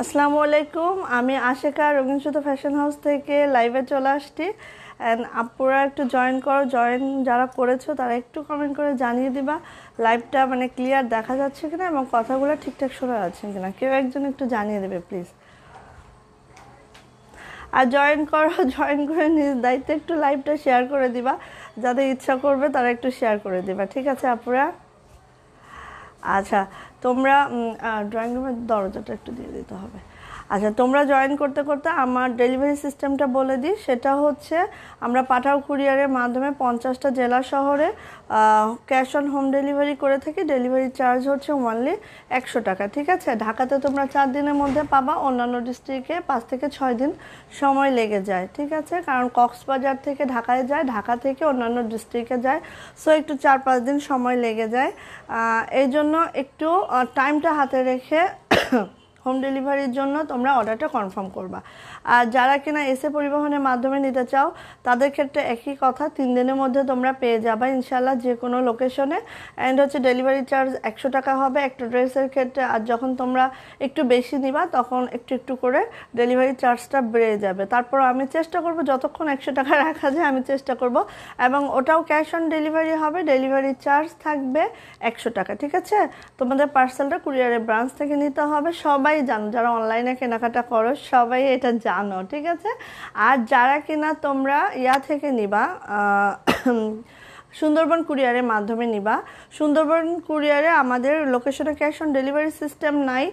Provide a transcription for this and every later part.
আসসালামু আলাইকুম আমি আশেকা রঙিনসুতো ফ্যাশন হাউস থেকে লাইভে চলে আসছি অ্যান্ড আপুরা একটু জয়েন করো জয়েন যারা করেছো তারা একটু কমেন্ট করে জানিয়ে দিবা লাইভটা মানে ক্লিয়ার দেখা যাচ্ছে কিনা এবং কথাগুলো ঠিকঠাক শোনা যাচ্ছে কিনা কেউ একজন একটু জানিয়ে দেবে প্লিজ আর জয়েন করো জয়েন করে নিজের দায়িত্বে একটু লাইভটা শেয়ার করে দিবা যাদের ইচ্ছা করবে তারা একটু শেয়ার করে দিবা ঠিক আছে আপুরা আচ্ছা তোমরা ড্রয়িং রুমের দরজাটা একটু দিয়ে দিতে হবে আচ্ছা তোমরা জয়েন করতে করতে আমার ডেলিভারি সিস্টেমটা বলে দিই সেটা হচ্ছে আমরা পাঠাও কুরিয়ারের মাধ্যমে পঞ্চাশটা জেলা শহরে ক্যাশ অন হোম ডেলিভারি করে থাকি ডেলিভারি চার্জ হচ্ছে ওয়ানলি একশো টাকা ঠিক আছে ঢাকাতে তোমরা চার দিনের মধ্যে পাবা অন্যান্য ডিস্ট্রিক্টে পাঁচ থেকে ছয় দিন সময় লেগে যায় ঠিক আছে কারণ কক্সবাজার থেকে ঢাকায় যায় ঢাকা থেকে অন্যান্য ডিস্ট্রিক্টে যায় সো একটু চার পাঁচ দিন সময় লেগে যায় এই জন্য একটু টাইমটা হাতে রেখে হোম ডেলিভারির জন্য তোমরা অর্ডারটা কনফার্ম করবা আর যারা কিনা এসে পরিবহনের মাধ্যমে নিতে চাও তাদের ক্ষেত্রে একই কথা তিন দিনের মধ্যে তোমরা পেয়ে যাবে ইনশাল্লাহ যে কোনো লোকেশনে অ্যান্ড হচ্ছে ডেলিভারি চার্জ একশো টাকা হবে একটা ড্রেসের ক্ষেত্রে আর যখন তোমরা একটু বেশি নিবা তখন একটু একটু করে ডেলিভারি চার্জটা বেড়ে যাবে তারপর আমি চেষ্টা করব যতক্ষণ একশো টাকা রাখা যায় আমি চেষ্টা করব এবং ওটাও ক্যাশ অন ডেলিভারি হবে ডেলিভারি চার্জ থাকবে একশো টাকা ঠিক আছে তোমাদের পার্সেলটা কুরিয়ারের ব্রাঞ্চ থেকে নিতে হবে সবাই জানো যারা অনলাইনে কেনাকাটা করো সবাই এটা জানো জানো ঠিক আছে আর যারা কিনা তোমরা ইয়া থেকে নিবা সুন্দরবন কুরিয়ারের মাধ্যমে নিবা সুন্দরবন কুরিয়ারে আমাদের লোকেশনে ক্যাশ অন ডেলিভারি সিস্টেম নাই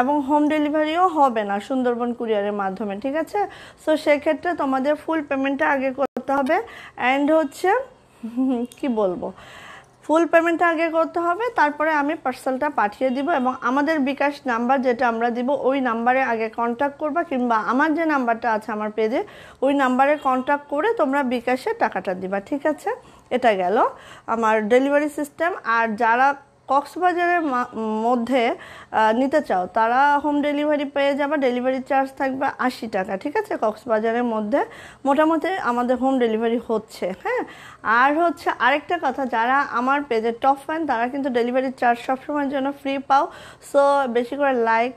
এবং হোম ডেলিভারিও হবে না সুন্দরবন কুরিয়ারের মাধ্যমে ঠিক আছে সো সেক্ষেত্রে তোমাদের ফুল পেমেন্টটা আগে করতে হবে অ্যান্ড হচ্ছে কি বলবো ফুল পেমেন্টটা আগে করতে হবে তারপরে আমি পার্সেলটা পাঠিয়ে দিব এবং আমাদের বিকাশ নাম্বার যেটা আমরা দিব ওই নাম্বারে আগে কন্ট্যাক্ট করবা কিংবা আমার যে নাম্বারটা আছে আমার পেজে ওই নাম্বারে কন্ট্যাক্ট করে তোমরা বিকাশে টাকাটা দিবা ঠিক আছে এটা গেল আমার ডেলিভারি সিস্টেম আর যারা কক্সবাজারের মধ্যে নিতে চাও তারা হোম ডেলিভারি পেয়ে যাবে ডেলিভারি চার্জ থাকবে আশি টাকা ঠিক আছে কক্সবাজারের মধ্যে মোটামুটি আমাদের হোম ডেলিভারি হচ্ছে হ্যাঁ আর হচ্ছে আরেকটা কথা যারা আমার পেজের টপ ফ্যান তারা কিন্তু ডেলিভারি চার্জ সবসময়ের জন্য ফ্রি পাও সো বেশি করে লাইক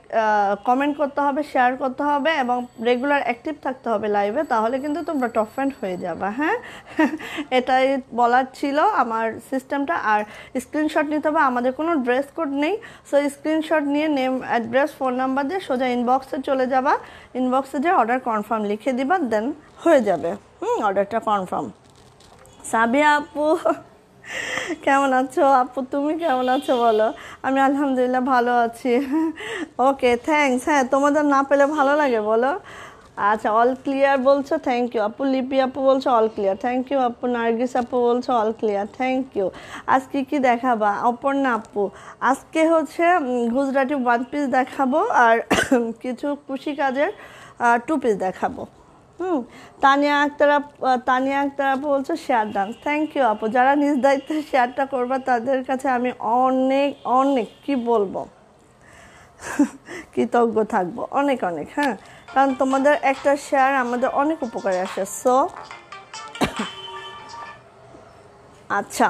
কমেন্ট করতে হবে শেয়ার করতে হবে এবং রেগুলার অ্যাক্টিভ থাকতে হবে লাইভে তাহলে কিন্তু তোমরা টপ ফ্যান হয়ে যাবে হ্যাঁ এটাই বলার ছিল আমার সিস্টেমটা আর স্ক্রিনশট নিতে হবে আমাদের কোনো ড্রেস কোড নেই সো স্ক্রিনশট নিয়ে নেম অ্যাড্রেস ফোন নাম্বার দিয়ে সোজা ইনবক্সে চলে যাবা ইনবক্সে যে অর্ডার কনফার্ম লিখে দিবা দেন হয়ে যাবে হুম অর্ডারটা কনফার্ম সাবিয়া আপু কেমন আছো আপু তুমি কেমন আছো বলো আমি আলহামদুলিল্লাহ ভালো আছি ওকে থ্যাংকস হ্যাঁ তোমাদের না পেলে ভালো লাগে বলো আচ্ছা অল ক্লিয়ার বলছো থ্যাংক ইউ আপু লিপি আপু বলছো অল ক্লিয়ার থ্যাংক ইউ আপু নার্গিস আপু বলছো অল ক্লিয়ার থ্যাংক ইউ আজ কী কী দেখাবা অপর্ণা আপু আজকে হচ্ছে গুজরাটি ওয়ান পিস দেখাবো আর কিছু খুশি কাজের টু পিস দেখাবো হুম তানিয়া আক্তারা তানিয়া আক্তারা বলছো শেয়ার ডান্স থ্যাংক ইউ আপু যারা নিজ দায়িত্বে শেয়ারটা করবে তাদের কাছে আমি অনেক অনেক কি বলবো কৃতজ্ঞ থাকবো অনেক অনেক হ্যাঁ কারণ তোমাদের একটা শেয়ার আমাদের অনেক উপকারে আসে সো আচ্ছা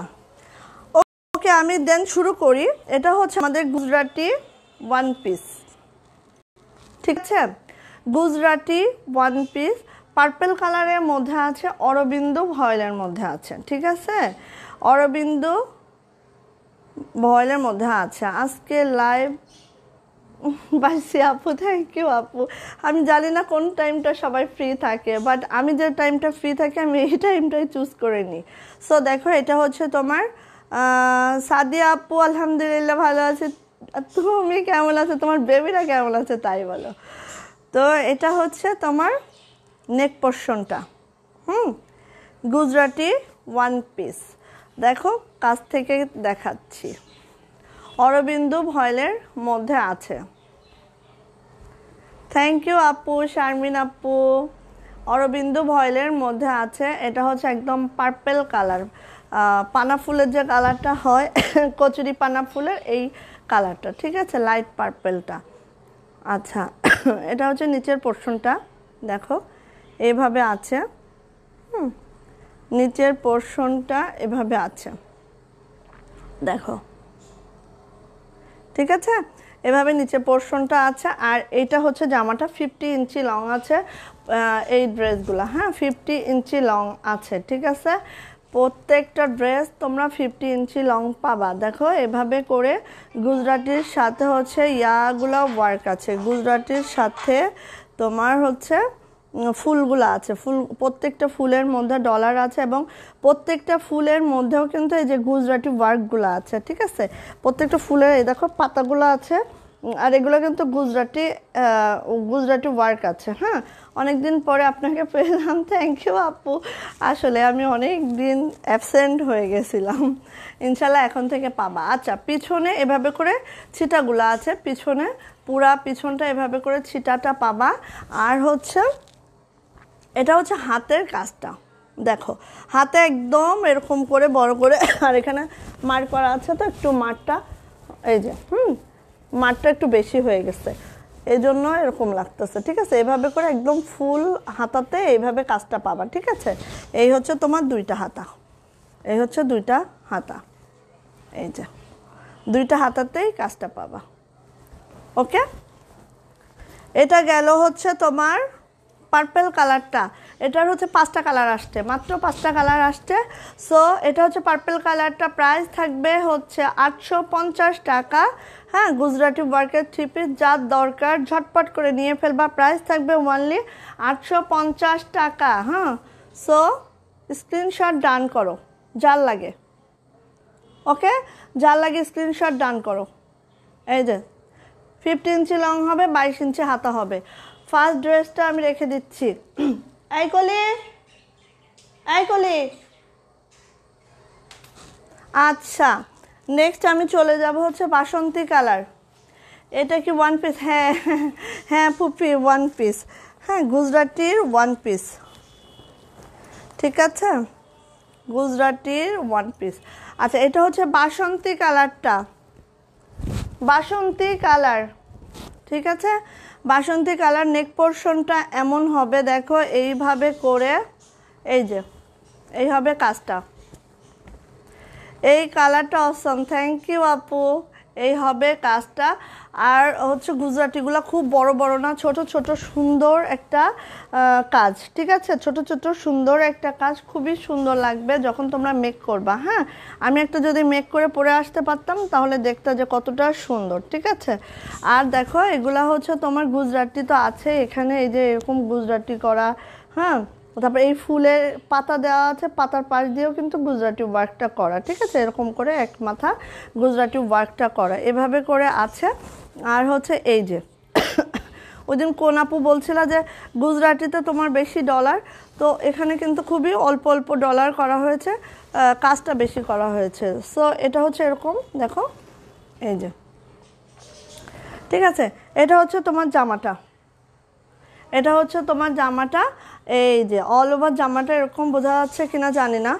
ওকে আমি দেন শুরু করি এটা হচ্ছে আমাদের গুজরাটি ওয়ান পিস ঠিক আছে গুজরাটি ওয়ান পিস পার্পেল কালারের মধ্যে আছে অরবিন্দ ভয়েলের মধ্যে আছে ঠিক আছে অরবিন্দ ভয়েলের মধ্যে আছে আজকে লাইভ বাসি আপু থ্যাংক ইউ আপু আমি জানি না কোন টাইমটা সবাই ফ্রি থাকে বাট আমি যে টাইমটা ফ্রি থাকি আমি এই টাইমটাই চুজ করে নিই সো দেখো এটা হচ্ছে তোমার সাদিয়া আপু আলহামদুলিল্লাহ ভালো আছে তুমি কেমন আছে তোমার বেবিরা কেমন আছে তাই বলো তো এটা হচ্ছে তোমার নেক পোর্শনটা হুম গুজরাটি ওয়ান পিস দেখো কাছ থেকে দেখাচ্ছি অরবিন্দু ভয়েলের মধ্যে আছে থ্যাংক ইউ আপু শারমিন আপু অরবিন্দু ভয়েলের মধ্যে আছে এটা হচ্ছে একদম পার্পেল কালার পানা ফুলের যে কালারটা হয় কচুরি পানা ফুলের এই কালারটা ঠিক আছে লাইট পার্পেলটা আচ্ছা এটা হচ্ছে নিচের পোর্শনটা দেখো এভাবে আছে হুম নিচের পোর্শনটা এভাবে আছে দেখো ঠিক আছে এভাবে নিচে পোর্শনটা আছে আর এটা হচ্ছে জামাটা ফিফটি ইঞ্চি লং আছে এই ড্রেসগুলো হ্যাঁ ফিফটি ইঞ্চি লং আছে ঠিক আছে প্রত্যেকটা ড্রেস তোমরা ফিফটি ইঞ্চি লং পাবা দেখো এভাবে করে গুজরাটির সাথে হচ্ছে ইয়াগুলো ওয়ার্ক আছে গুজরাটির সাথে তোমার হচ্ছে ফুলগুলো আছে ফুল প্রত্যেকটা ফুলের মধ্যে ডলার আছে এবং প্রত্যেকটা ফুলের মধ্যেও কিন্তু এই যে গুজরাটি ওয়ার্কগুলো আছে ঠিক আছে প্রত্যেকটা ফুলের এই দেখো পাতাগুলো আছে আর এগুলো কিন্তু গুজরাটি গুজরাটি ওয়ার্ক আছে হ্যাঁ অনেক দিন পরে আপনাকে পেলাম থ্যাংক ইউ আপু আসলে আমি অনেক দিন অ্যাবসেন্ট হয়ে গেছিলাম ইনশাল্লাহ এখন থেকে পাবা আচ্ছা পিছনে এভাবে করে ছিটাগুলো আছে পিছনে পুরা পিছনটা এভাবে করে ছিটাটা পাবা আর হচ্ছে এটা হচ্ছে হাতের কাজটা দেখো হাতে একদম এরকম করে বড় করে আর এখানে মার করা আছে তো একটু মারটা এই যে হুম মারটা একটু বেশি হয়ে গেছে এই জন্য এরকম লাগতেছে ঠিক আছে এভাবে করে একদম ফুল হাতাতে এইভাবে কাজটা পাবা ঠিক আছে এই হচ্ছে তোমার দুইটা হাতা এই হচ্ছে দুইটা হাতা এই যে দুইটা হাতাতেই কাজটা পাবা ওকে এটা গেল হচ্ছে তোমার পার্পেল কালারটা এটার হচ্ছে পাঁচটা কালার আসছে মাত্র পাঁচটা কালার আসছে সো এটা হচ্ছে পার্পেল কালারটা প্রাইস থাকবে হচ্ছে আটশো টাকা হ্যাঁ গুজরাটি ওয়ার্কের থ্রি পিস যার দরকার ঝটপট করে নিয়ে ফেলবা প্রাইস থাকবে ওনলি আটশো টাকা হ্যাঁ সো স্ক্রিনশট ডান করো যার লাগে ওকে যার লাগে স্ক্রিনশট ডান করো এই যে ফিফটি ইঞ্চি লং হবে বাইশ ইঞ্চি হাতা হবে ফার্স্ট ড্রেসটা আমি রেখে দিচ্ছি এই কলি এই কলি আচ্ছা নেক্সট আমি চলে যাব হচ্ছে বাসন্তী কালার এটা কি ওয়ান পিস হ্যাঁ হ্যাঁ পুপি ওয়ান পিস হ্যাঁ গুজরাটির ওয়ান পিস ঠিক আছে গুজরাটির ওয়ান পিস আচ্ছা এটা হচ্ছে বাসন্তী কালারটা বাসন্তী কালার ঠিক আছে বাসন্তী কালার নেক পোর্শনটা এমন হবে দেখো এইভাবে করে এই যে এই হবে কাজটা এই কালারটা অসম থ্যাংক ইউ আপু এই হবে কাজটা আর হচ্ছে গুজরাটিগুলো খুব বড় বড় না ছোট ছোট সুন্দর একটা কাজ ঠিক আছে ছোট ছোট সুন্দর একটা কাজ খুবই সুন্দর লাগবে যখন তোমরা মেক করবা হ্যাঁ আমি একটা যদি মেক করে পরে আসতে পারতাম তাহলে দেখতে যে কতটা সুন্দর ঠিক আছে আর দেখো এগুলা হচ্ছে তোমার গুজরাটি তো আছে এখানে এই যে এরকম গুজরাটি করা হ্যাঁ তারপরে এই ফুলের পাতা দেওয়া আছে পাতার পাশ দিয়েও কিন্তু গুজরাটি ওয়ার্কটা করা ঠিক আছে এরকম করে এক মাথা গুজরাটি ওয়ার্কটা করা এভাবে করে আছে আর হচ্ছে এই যে ওই দিন কোন আপু বলছিলাম যে গুজরাটিতে তোমার বেশি ডলার তো এখানে কিন্তু খুবই অল্প অল্প ডলার করা হয়েছে কাজটা বেশি করা হয়েছে সো এটা হচ্ছে এরকম দেখো এই যে ঠিক আছে এটা হচ্ছে তোমার জামাটা এটা হচ্ছে তোমার জামাটা এই যে অল ওভার জামাটা এরকম বোঝা যাচ্ছে কিনা জানি না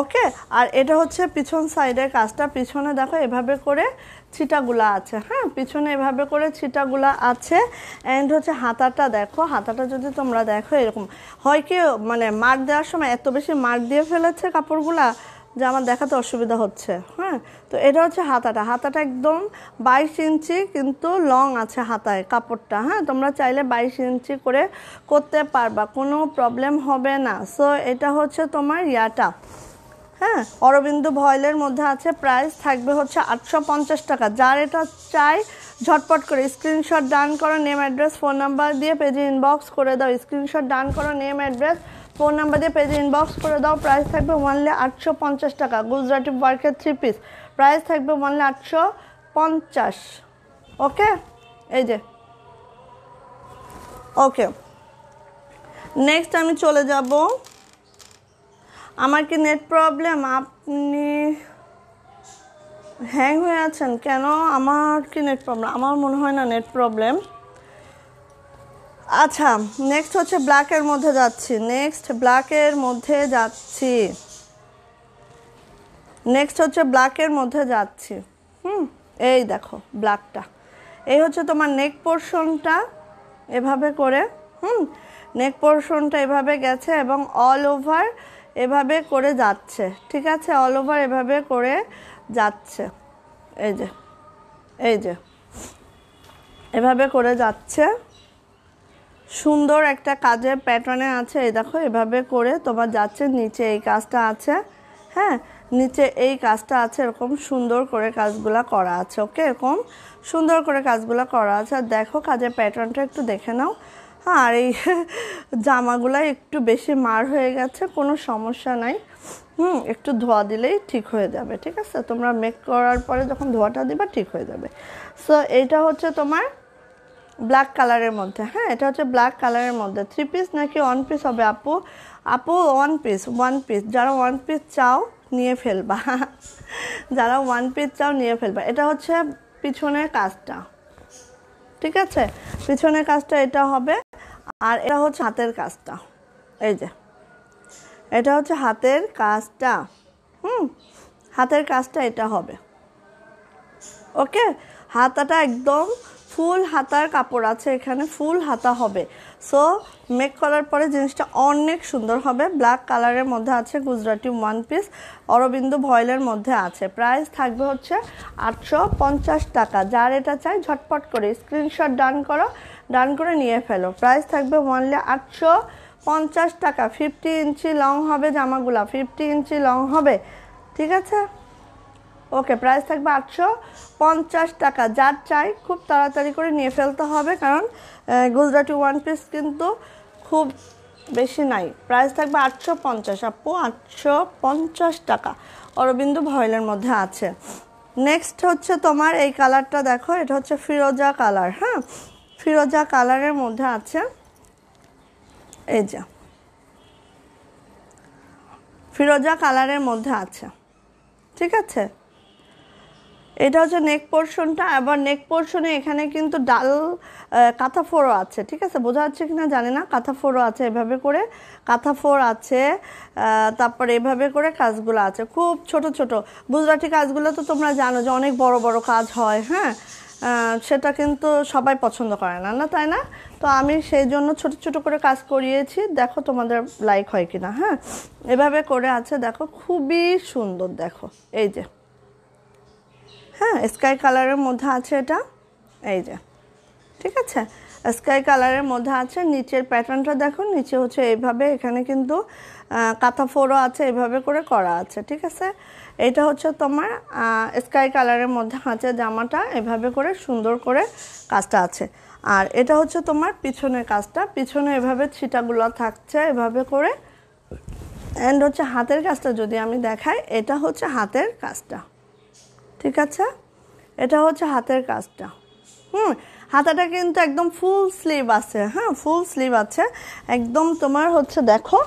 ওকে আর এটা হচ্ছে পিছন সাইডের কাজটা পিছনে দেখো এভাবে করে ছিটাগুলা আছে হ্যাঁ পিছনে এভাবে করে ছিটাগুলা আছে অ্যান্ড হচ্ছে হাতাটা দেখো হাতাটা যদি তোমরা দেখো এরকম হয় কি মানে মার দেওয়ার সময় এত বেশি মার দিয়ে ফেলেছে কাপড়গুলা যে আমার দেখাতে অসুবিধা হচ্ছে হ্যাঁ তো এটা হচ্ছে হাতাটা হাতাটা একদম বাইশ ইঞ্চি কিন্তু লং আছে হাতায় কাপড়টা হ্যাঁ তোমরা চাইলে বাইশ ইঞ্চি করে করতে পারবা কোনো প্রবলেম হবে না সো এটা হচ্ছে তোমার ইয়াটা হ্যাঁ অরবিন্দ ভয়েলের মধ্যে আছে প্রাইস থাকবে হচ্ছে আটশো পঞ্চাশ টাকা যার এটা চাই ঝটপট করে স্ক্রিনশট ডান করো নেম অ্যাড্রেস ফোন নাম্বার দিয়ে পেজে ইনবক্স করে দাও স্ক্রিনশট ডান করো নেম অ্যাড্রেস ফোন নাম্বার দিয়ে পেজে ইনবক্স করে দাও প্রাইস থাকবে ওয়ানলি আটশো পঞ্চাশ টাকা গুজরাটি ওয়ার্কের থ্রি পিস প্রাইস থাকবে ওয়ানলি আটশো পঞ্চাশ ওকে এই যে ওকে নেক্সট আমি চলে যাবো আমার কি নেট প্রবলেম আপনি হ্যাং হয়ে আছেন কেন আমার কি নেট প্রবলেম আমার মনে হয় না নেট প্রবলেম আচ্ছা নেক্সট হচ্ছে ব্ল্যাকের মধ্যে যাচ্ছি নেক্সট ব্ল্যাকের মধ্যে যাচ্ছি নেক্সট হচ্ছে ব্ল্যাকের মধ্যে যাচ্ছি হুম এই দেখো ব্ল্যাকটা এই হচ্ছে তোমার নেক পোর্শনটা এভাবে করে হুম নেক পোর্শনটা এভাবে গেছে এবং অল ওভার এভাবে করে যাচ্ছে ঠিক আছে অল ওভার এভাবে করে যাচ্ছে এই যে এই যে এভাবে করে যাচ্ছে সুন্দর একটা কাজের প্যাটার্নে আছে এই দেখো এভাবে করে তোমার যাচ্ছে নিচে এই কাজটা আছে হ্যাঁ নিচে এই কাজটা আছে এরকম সুন্দর করে কাজগুলো করা আছে ওকে এরকম সুন্দর করে কাজগুলো করা আছে আর দেখো কাজের প্যাটার্নটা একটু দেখে নাও হ্যাঁ, আর এই জামাগুলো একটু বেশি মার হয়ে গেছে কোনো সমস্যা নাই হুম একটু ধোয়া দিলেই ঠিক হয়ে যাবে ঠিক আছে তোমরা মেক করার পরে যখন ধোয়াটা দিবা ঠিক হয়ে যাবে সো এটা হচ্ছে তোমার ব্ল্যাক কালারের মধ্যে হ্যাঁ এটা হচ্ছে ব্ল্যাক কালারের মধ্যে থ্রি পিস নাকি ওয়ান পিস হবে আপু আপু ওয়ান পিস ওয়ান পিস যারা ওয়ান পিস চাও নিয়ে ফেলবা যারা ওয়ান পিস চাও নিয়ে ফেলবা এটা হচ্ছে পিছনের কাজটা ঠিক আছে পিছনের কাজটা এটা হবে আর এটা হচ্ছে হাতের কাজটা এই যে এটা হচ্ছে হাতের কাজটা হুম হাতের কাজটা এটা হবে ওকে হাতাটা একদম ফুল হাতার কাপড় আছে এখানে ফুল হাতা হবে সো মেক করার পরে জিনিসটা অনেক সুন্দর হবে ব্ল্যাক কালারের মধ্যে আছে গুজরাটি ওয়ান পিস অরবিন্দ ভয়েলের মধ্যে আছে প্রাইস থাকবে হচ্ছে আটশো পঞ্চাশ টাকা যার এটা চাই ঝটপট করে স্ক্রিনশট ডান করো ডান করে নিয়ে ফেলো প্রাইস থাকবে ওয়ানলি আটশো পঞ্চাশ টাকা ফিফটি ইঞ্চি লং হবে জামাগুলা ফিফটি ইঞ্চি লং হবে ঠিক আছে ওকে প্রাইস থাকবে আটশো পঞ্চাশ টাকা যার চাই খুব তাড়াতাড়ি করে নিয়ে ফেলতে হবে কারণ গুজরাটি ওয়ান পিস কিন্তু খুব বেশি নাই প্রাইস থাকবে আটশো পঞ্চাশ আপু আটশো পঞ্চাশ টাকা অরবিন্দু ভয়েলের মধ্যে আছে নেক্সট হচ্ছে তোমার এই কালারটা দেখো এটা হচ্ছে ফিরোজা কালার হ্যাঁ ফিরোজা কালারের মধ্যে আছে এই যে ফিরোজা কালারের মধ্যে আছে ঠিক আছে এটা হচ্ছে নেক পোর্শনটা আবার নেক পোর্শনে এখানে কিন্তু ডাল কাঁথা ফোড়ো আছে ঠিক আছে বোঝা যাচ্ছে কিনা জানি না কাঁথা ফোড়ো আছে এভাবে করে কাঁথা ফোর আছে তারপরে এভাবে করে কাজগুলো আছে খুব ছোট ছোট গুজরাটি কাজগুলো তো তোমরা জানো যে অনেক বড় বড় কাজ হয় হ্যাঁ সেটা কিন্তু সবাই পছন্দ করে না না তাই না তো আমি সেই জন্য ছোট ছোট করে কাজ করিয়েছি দেখো তোমাদের লাইক হয় কিনা হ্যাঁ এভাবে করে আছে দেখো খুবই সুন্দর দেখো এই যে হ্যাঁ স্কাই কালারের মধ্যে আছে এটা এই যে ঠিক আছে স্কাই কালারের মধ্যে আছে নিচের প্যাটার্নটা দেখো নিচে হচ্ছে এইভাবে এখানে কিন্তু কাঁথা ফোরও আছে এভাবে করে করা আছে ঠিক আছে এটা হচ্ছে তোমার স্কাই কালারের মধ্যে আছে জামাটা এভাবে করে সুন্দর করে কাজটা আছে আর এটা হচ্ছে তোমার পিছনে কাজটা পিছনে এভাবে ছিটাগুলো থাকছে এভাবে করে অ্যান্ড হচ্ছে হাতের কাজটা যদি আমি দেখাই এটা হচ্ছে হাতের কাজটা ঠিক আছে এটা হচ্ছে হাতের কাজটা হুম হাতাটা কিন্তু একদম ফুল স্লিভ আছে হ্যাঁ ফুল স্লিভ আছে একদম তোমার হচ্ছে দেখো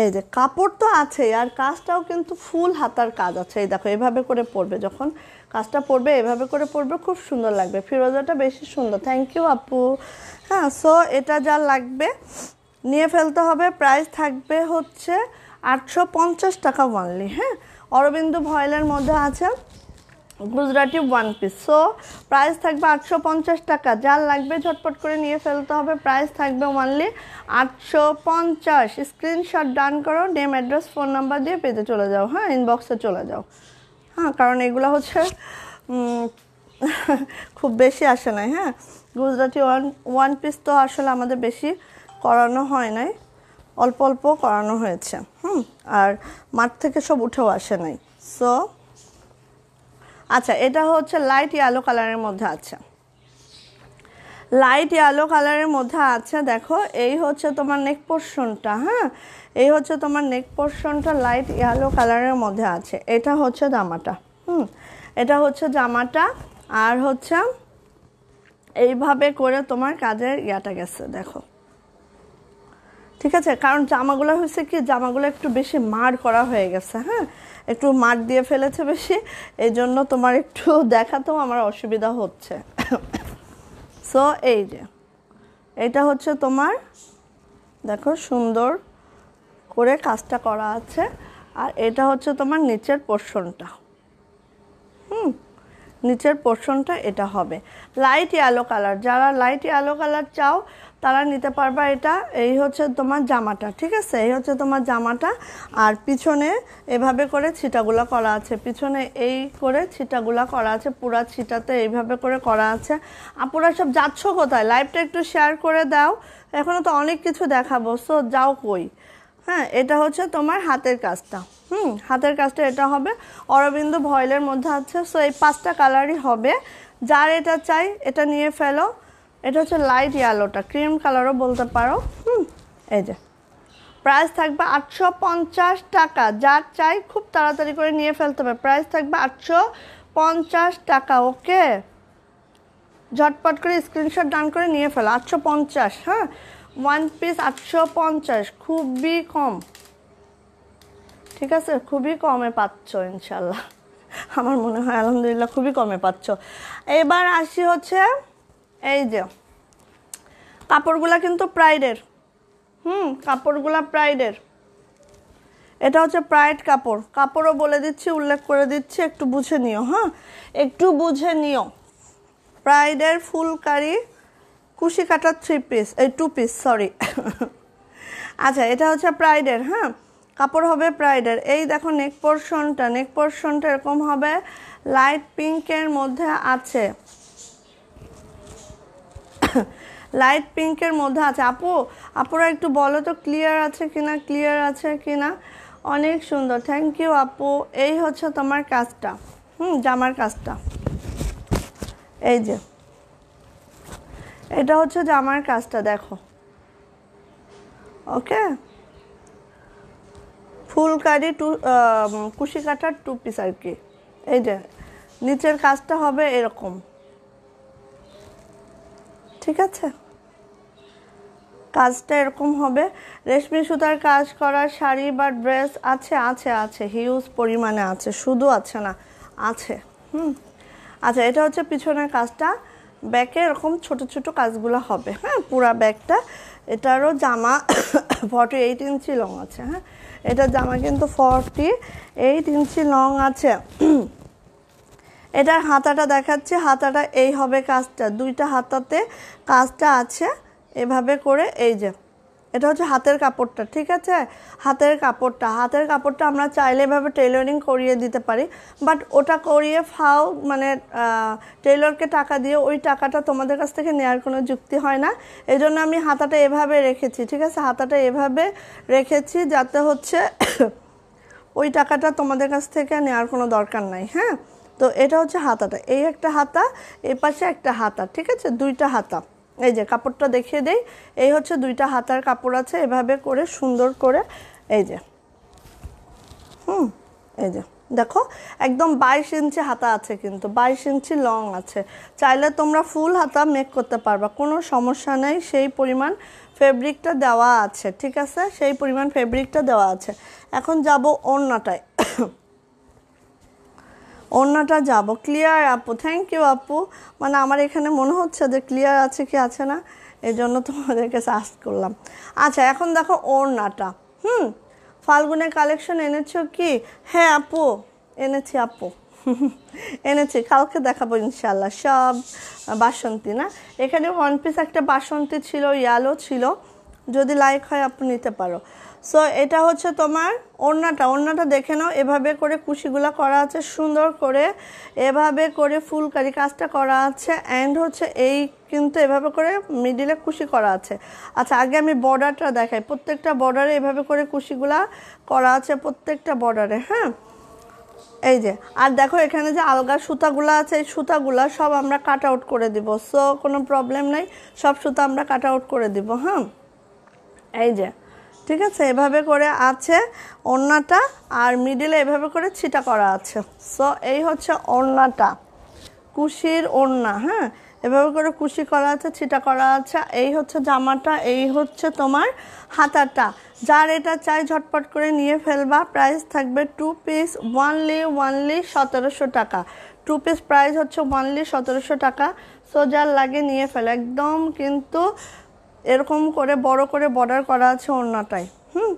এই যে কাপড় তো আছে আর কাজটাও কিন্তু ফুল হাতার কাজ আছে এই দেখো এভাবে করে পরবে যখন কাজটা পরবে এভাবে করে পরবে খুব সুন্দর লাগবে ফিরোজাটা বেশি সুন্দর থ্যাংক ইউ আপু হ্যাঁ সো এটা যা লাগবে নিয়ে ফেলতে হবে প্রাইস থাকবে হচ্ছে আটশো টাকা ওয়ানলি হ্যাঁ অরবিন্দু ভয়েলের মধ্যে আছে Gujarati one piece so price থাকবে আটশো পঞ্চাশ টাকা যার লাগবে ঝটপট করে নিয়ে ফেলতে হবে প্রাইস থাকবে ওয়ানলি আটশো পঞ্চাশ স্ক্রিনশট ডান করো নেম অ্যাড্রেস ফোন নাম্বার দিয়ে পেতে চলে যাও হ্যাঁ ইনবক্সে চলে যাও হ্যাঁ কারণ এগুলো হচ্ছে খুব বেশি আসে নাই হ্যাঁ গুজরাটি ওয়ান ওয়ান পিস তো আসলে আমাদের বেশি করানো হয় নাই অল্প অল্প করানো হয়েছে হুম আর মাঠ থেকে সব উঠেও আসে নাই সো আচ্ছা এটা হচ্ছে লাইট ইয়েলো কালারের মধ্যে আছে লাইট ইয়েলো কালারের মধ্যে আছে দেখো এই হচ্ছে তোমার নেক পোর্শনটা হ্যাঁ এই হচ্ছে তোমার নেক পোর্শনটা লাইট ইয়েলো কালারের মধ্যে আছে এটা হচ্ছে জামাটা হুম এটা হচ্ছে জামাটা আর হচ্ছে এইভাবে করে তোমার কাজের ইয়াটা গেছে দেখো ঠিক আছে কারণ জামাগুলো হচ্ছে কি জামাগুলো একটু বেশি মার করা হয়ে গেছে হ্যাঁ একটু মাঠ দিয়ে ফেলেছে বেশি এই জন্য তোমার একটু দেখাতেও আমার অসুবিধা হচ্ছে সো এই যে এটা হচ্ছে তোমার দেখো সুন্দর করে কাজটা করা আছে আর এটা হচ্ছে তোমার নিচের পোর্শনটা হুম নিচের পোর্শনটা এটা হবে লাইট ইয়েলো কালার যারা লাইট ইয়েলো কালার চাও তারা নিতে পারবা এটা এই হচ্ছে তোমার জামাটা ঠিক আছে এই হচ্ছে তোমার জামাটা আর পিছনে এভাবে করে ছিটাগুলা করা আছে পিছনে এই করে ছিটাগুলা করা আছে পুরা ছিটাতে এইভাবে করে করা আছে আপুরা সব যাচ্ছ কোথায় লাইভটা একটু শেয়ার করে দাও এখনও তো অনেক কিছু দেখাবো সো যাও কই হ্যাঁ এটা হচ্ছে তোমার হাতের কাজটা হুম হাতের কাজটা এটা হবে অরবিন্দ ভয়েলের মধ্যে আছে সো এই পাঁচটা কালারই হবে যার এটা চাই এটা নিয়ে ফেলো এটা হচ্ছে লাইট ইয়ালোটা ক্রিম কালারও বলতে পারো হুম এই যে প্রাইস থাকবে আটশো পঞ্চাশ টাকা যার চাই খুব তাড়াতাড়ি করে নিয়ে ফেলতে হবে প্রাইস থাকবে আটশো পঞ্চাশ টাকা ওকে ঝটপট করে স্ক্রিনশট ডান করে নিয়ে ফেলো আটশো পঞ্চাশ হ্যাঁ ওয়ান পিস আটশো পঞ্চাশ খুবই কম ঠিক আছে খুবই কমে পাচ্ছ ইনশাল্লাহ আমার মনে হয় আলহামদুলিল্লাহ খুবই কমে পাচ্ছ এবার আসি হচ্ছে এই যে কাপড়গুলা কিন্তু প্রাইডের হুম কাপড়গুলা প্রাইডের এটা হচ্ছে প্রাইড কাপড় কাপড়ও বলে দিচ্ছি উল্লেখ করে দিচ্ছি একটু বুঝে নিও হ্যাঁ একটু বুঝে নিও প্রাইডের ফুলকারি কুশি কাটার থ্রি পিস এই টু পিস সরি আচ্ছা এটা হচ্ছে প্রাইডের হ্যাঁ কাপড় হবে প্রাইডের এই দেখো নেক পোর্শনটা নেক পোর্শনটা এরকম হবে লাইট পিঙ্কের মধ্যে আছে লাইট পিঙ্কের মধ্যে আছে আপু আপুরা একটু বলো তো ক্লিয়ার আছে কি না ক্লিয়ার আছে কি না অনেক সুন্দর থ্যাংক ইউ আপু এই হচ্ছে তোমার কাজটা হুম জামার কাজটা এই যে এটা হচ্ছে জামার কাজটা দেখো ওকে ফুলকারি টু কুশি কাটার টু পিস আর কি এই যে নিচের কাজটা হবে এরকম ঠিক আছে কাজটা এরকম হবে রেশমি সুতার কাজ করা শাড়ি বা ড্রেস আছে আছে আছে হিউজ পরিমাণে আছে শুধু আছে না আছে হুম আচ্ছা এটা হচ্ছে পিছনের কাজটা ব্যাকে এরকম ছোট ছোট কাজগুলো হবে হ্যাঁ পুরা ব্যাগটা এটারও জামা ফর্টি এইট ইঞ্চি লং আছে হ্যাঁ এটা জামা কিন্তু ফর্টি এইট ইঞ্চি লং আছে এটার হাতাটা দেখাচ্ছে হাতাটা এই হবে কাজটা দুইটা হাতাতে কাজটা আছে এভাবে করে এই যে এটা হচ্ছে হাতের কাপড়টা ঠিক আছে হাতের কাপড়টা হাতের কাপড়টা আমরা চাইলে এভাবে টেলারিং করিয়ে দিতে পারি বাট ওটা করিয়ে ফাও মানে টেলরকে টাকা দিয়ে ওই টাকাটা তোমাদের কাছ থেকে নেওয়ার কোনো যুক্তি হয় না এই জন্য আমি হাতাটা এভাবে রেখেছি ঠিক আছে হাতাটা এভাবে রেখেছি যাতে হচ্ছে ওই টাকাটা তোমাদের কাছ থেকে নেওয়ার কোনো দরকার নাই হ্যাঁ তো এটা হচ্ছে হাতাটা এই একটা হাতা এই পাশে একটা হাতা ঠিক আছে দুইটা হাতা এই যে কাপড়টা দেখিয়ে দেই এই হচ্ছে দুইটা হাতার কাপড় আছে এভাবে করে সুন্দর করে এই যে হুম এই যে দেখো একদম বাইশ ইঞ্চি হাতা আছে কিন্তু বাইশ ইঞ্চি লং আছে চাইলে তোমরা ফুল হাতা মেক করতে পারবা কোনো সমস্যা নেই সেই পরিমাণ ফেব্রিকটা দেওয়া আছে ঠিক আছে সেই পরিমাণ ফেব্রিকটা দেওয়া আছে এখন যাব অন্যটায় অন্যটা যাব ক্লিয়ার আপু থ্যাংক ইউ আপু মানে আমার এখানে মনে হচ্ছে যে ক্লিয়ার আছে কি আছে না এই জন্য তোমাদের কাছে করলাম আচ্ছা এখন দেখো ওড়নাটা হুম ফাল্গুনে কালেকশন এনেছো কি হ্যাঁ আপু এনেছি আপু এনেছি কালকে দেখাবো ইনশাল্লাহ সব বাসন্তী না এখানে ওয়ান পিস একটা বাসন্তী ছিল ইয়ালো ছিল যদি লাইক হয় আপনি নিতে পারো সো এটা হচ্ছে তোমার ওড়নাটা ওড়নাটা দেখে নাও এভাবে করে কুশিগুলো করা আছে সুন্দর করে এভাবে করে ফুলকারি কাজটা করা আছে অ্যান্ড হচ্ছে এই কিন্তু এভাবে করে মিডিলে কুশি করা আছে আচ্ছা আগে আমি বর্ডারটা দেখাই প্রত্যেকটা বর্ডারে এভাবে করে কুশিগুলা করা আছে প্রত্যেকটা বর্ডারে হ্যাঁ এই যে আর দেখো এখানে যে আলগা সুতাগুলো আছে এই সুতাগুলো সব আমরা কাট আউট করে দিব সো কোনো প্রবলেম নাই সব সুতা আমরা কাট আউট করে দিব হ্যাঁ এই যে ঠিক আছে এভাবে করে আছে ওড়নাটা আর মিডিলে এভাবে করে ছিটা করা আছে সো এই হচ্ছে ওড়নাটা কুশির ওড়না হ্যাঁ এভাবে করে কুশি করা আছে ছিটা করা আছে এই হচ্ছে জামাটা এই হচ্ছে তোমার হাতাটা যার এটা চাই ঝটপট করে নিয়ে ফেলবা প্রাইস থাকবে টু পিস ওয়ানলি ওয়ানলি সতেরোশো টাকা টু পিস প্রাইস হচ্ছে ওয়ানলি সতেরোশো টাকা সো যার লাগে নিয়ে ফেলে একদম কিন্তু এরকম করে বড় করে বর্ডার করা আছে ওড়নাটায় হুম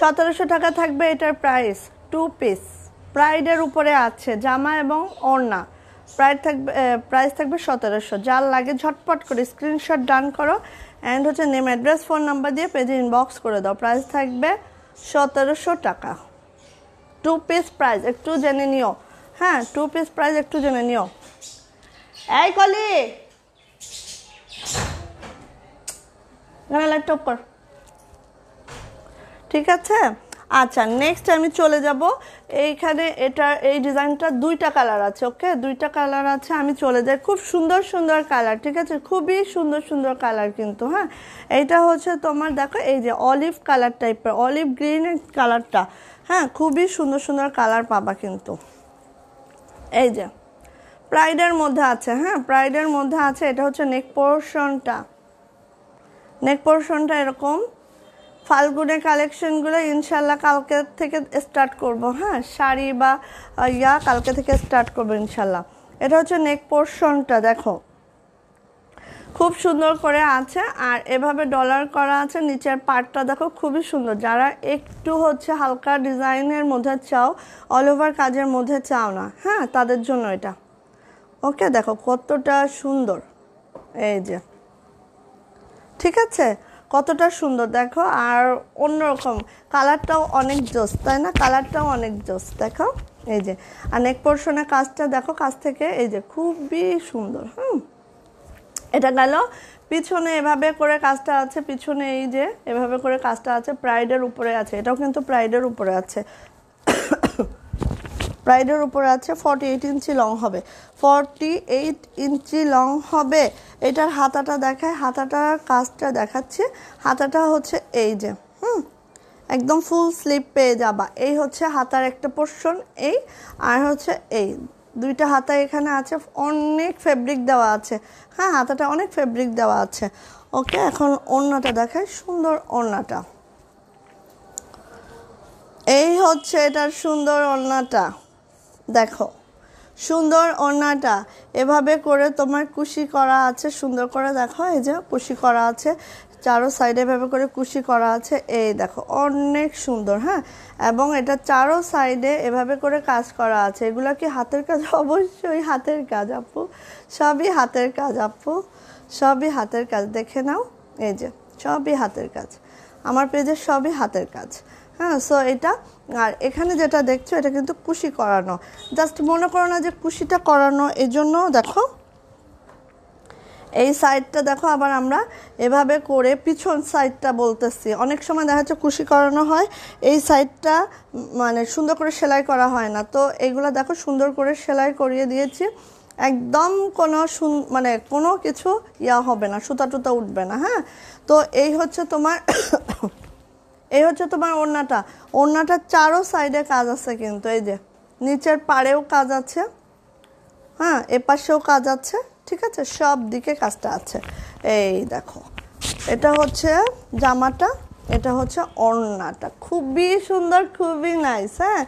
সতেরোশো টাকা থাকবে এটার প্রাইস টু পিস প্রাইডের উপরে আছে জামা এবং ওড়না প্রাইড থাকবে প্রাইস থাকবে সতেরোশো যার লাগে ঝটপট করে স্ক্রিনশট ডান করো অ্যান্ড হচ্ছে নেম অ্যাড্রেস ফোন নাম্বার দিয়ে পেজে ইনবক্স করে দাও প্রাইস থাকবে সতেরোশো টাকা টু পিস প্রাইস একটু জেনে নিও হ্যাঁ টু পিস প্রাইস একটু জেনে নিও এই কলি এখানে লাইট টপ কর ঠিক আছে আচ্ছা নেক্সট আমি চলে যাব এইখানে এটা এই ডিজাইনটা দুইটা কালার আছে ওকে দুইটা কালার আছে আমি চলে যাই খুব সুন্দর সুন্দর কালার ঠিক আছে খুবই সুন্দর সুন্দর কালার কিন্তু হ্যাঁ এইটা হচ্ছে তোমার দেখো এই যে অলিভ কালার টাইপের অলিভ গ্রিন কালারটা হ্যাঁ খুবই সুন্দর সুন্দর কালার পাবা কিন্তু এই যে প্রাইডের মধ্যে আছে হ্যাঁ প্রাইডের মধ্যে আছে এটা হচ্ছে নেক পোর্শনটা নেক পোর্শনটা এরকম ফাল্গুনের কালেকশনগুলো ইনশাল্লাহ কালকে থেকে স্টার্ট করব হ্যাঁ শাড়ি বা ইয়া কালকে থেকে স্টার্ট করবো ইনশাল্লাহ এটা হচ্ছে নেক পোর্শনটা দেখো খুব সুন্দর করে আছে আর এভাবে ডলার করা আছে নিচের পার্টটা দেখো খুবই সুন্দর যারা একটু হচ্ছে হালকা ডিজাইনের মধ্যে চাও অল ওভার কাজের মধ্যে চাও না হ্যাঁ তাদের জন্য এটা ওকে দেখো কতটা সুন্দর এই যে ঠিক আছে কতটা সুন্দর দেখো আর অন্যরকম কালারটাও অনেক জোস তাই না কালারটাও অনেক জোস দেখো এই যে আর নেক পোর্শনের কাজটা দেখো কাজ থেকে এই যে খুবই সুন্দর হুম এটা গেল পিছনে এভাবে করে কাজটা আছে পিছনে এই যে এভাবে করে কাজটা আছে প্রাইডের উপরে আছে এটাও কিন্তু প্রাইডের উপরে আছে প্রাইডের উপরে আছে ফর্টি এইট ইঞ্চি লং হবে ফর্টি এইট ইঞ্চি লং হবে এটার হাতাটা দেখায় হাতাটার কাজটা দেখাচ্ছে হাতাটা হচ্ছে এই যে হুম একদম ফুল স্লিপ পেয়ে যাবা এই হচ্ছে হাতার একটা পোর্শন এই আর হচ্ছে এই দুইটা হাতা এখানে আছে অনেক ফেব্রিক দেওয়া আছে হ্যাঁ হাতাটা অনেক ফেব্রিক দেওয়া আছে ওকে এখন ওড়নাটা দেখায় সুন্দর ওড়নাটা এই হচ্ছে এটার সুন্দর ওড়নাটা দেখো সুন্দর ওড়নাটা এভাবে করে তোমার কুশি করা আছে সুন্দর করে দেখো এই যে কুশি করা আছে চারো সাইডে এভাবে করে কুশি করা আছে এই দেখো অনেক সুন্দর হ্যাঁ এবং এটা চারো সাইডে এভাবে করে কাজ করা আছে এগুলো কি হাতের কাজ অবশ্যই হাতের কাজ আপু সবই হাতের কাজ আপু সবই হাতের কাজ দেখে নাও এই যে সবই হাতের কাজ আমার পেজের সবই হাতের কাজ হ্যাঁ সো এটা আর এখানে যেটা দেখছো এটা কিন্তু কুশি করানো জাস্ট মনে করো না যে কুশিটা করানো এই জন্য দেখো এই সাইডটা দেখো আবার আমরা এভাবে করে পিছন সাইডটা বলতেছি অনেক সময় দেখা যাচ্ছে কুশি করানো হয় এই সাইডটা মানে সুন্দর করে সেলাই করা হয় না তো এগুলো দেখো সুন্দর করে সেলাই করিয়ে দিয়েছি একদম কোনো মানে কোনো কিছু ইয়া হবে না সুতা টুতা উঠবে না হ্যাঁ তো এই হচ্ছে তোমার এই হচ্ছে তোমার ওড়নাটা ওড়নাটার চারো সাইডে কাজ আছে কিন্তু এই যে নিচের পাড়েও কাজ আছে হ্যাঁ এপাশেও কাজ আছে ঠিক আছে সব দিকে কাজটা আছে এই দেখো এটা হচ্ছে জামাটা এটা হচ্ছে ওড়নাটা খুবই সুন্দর খুবই নাইস হ্যাঁ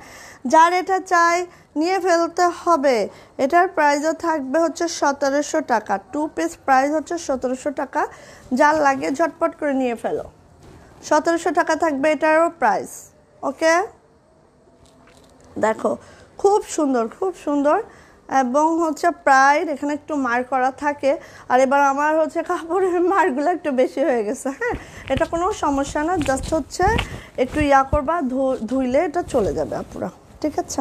যার এটা চাই নিয়ে ফেলতে হবে এটার প্রাইসও থাকবে হচ্ছে সতেরোশো টাকা টু পিস প্রাইস হচ্ছে সতেরোশো টাকা যার লাগে ঝটপট করে নিয়ে ফেলো সতেরোশো টাকা থাকবে এটারও প্রাইস ওকে দেখো খুব সুন্দর খুব সুন্দর এবং হচ্ছে প্রায় এখানে একটু মার করা থাকে আর এবার আমার হচ্ছে কাপড়ের মারগুলো একটু বেশি হয়ে গেছে হ্যাঁ এটা কোনো সমস্যা না জাস্ট হচ্ছে একটু ইয়া করবা ধুইলে এটা চলে যাবে আপুরা ঠিক আছে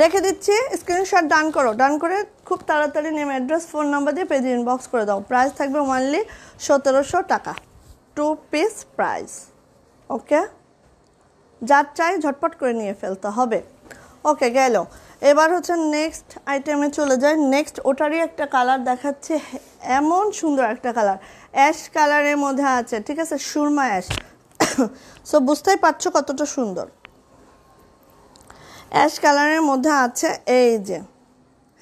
রেখে দিচ্ছি স্ক্রিনশট ডান করো ডান করে খুব তাড়াতাড়ি নেম অ্যাড্রেস ফোন নাম্বার দিয়ে পেজ ইনবক্স করে দাও প্রাইস থাকবে ওয়ানলি সতেরোশো টাকা টু পিস প্রাইস ওকে যার চাই ঝটপট করে নিয়ে ফেলতে হবে ওকে গেল এবার হচ্ছে নেক্সট আইটেমে চলে যায় নেক্সট ওটারই একটা কালার দেখাচ্ছে এমন সুন্দর একটা কালার অ্যাশ কালারের মধ্যে আছে ঠিক আছে সুরমা অ্যাশ সো বুঝতেই পারছো কতটা সুন্দর অ্যাশ কালারের মধ্যে আছে এই যে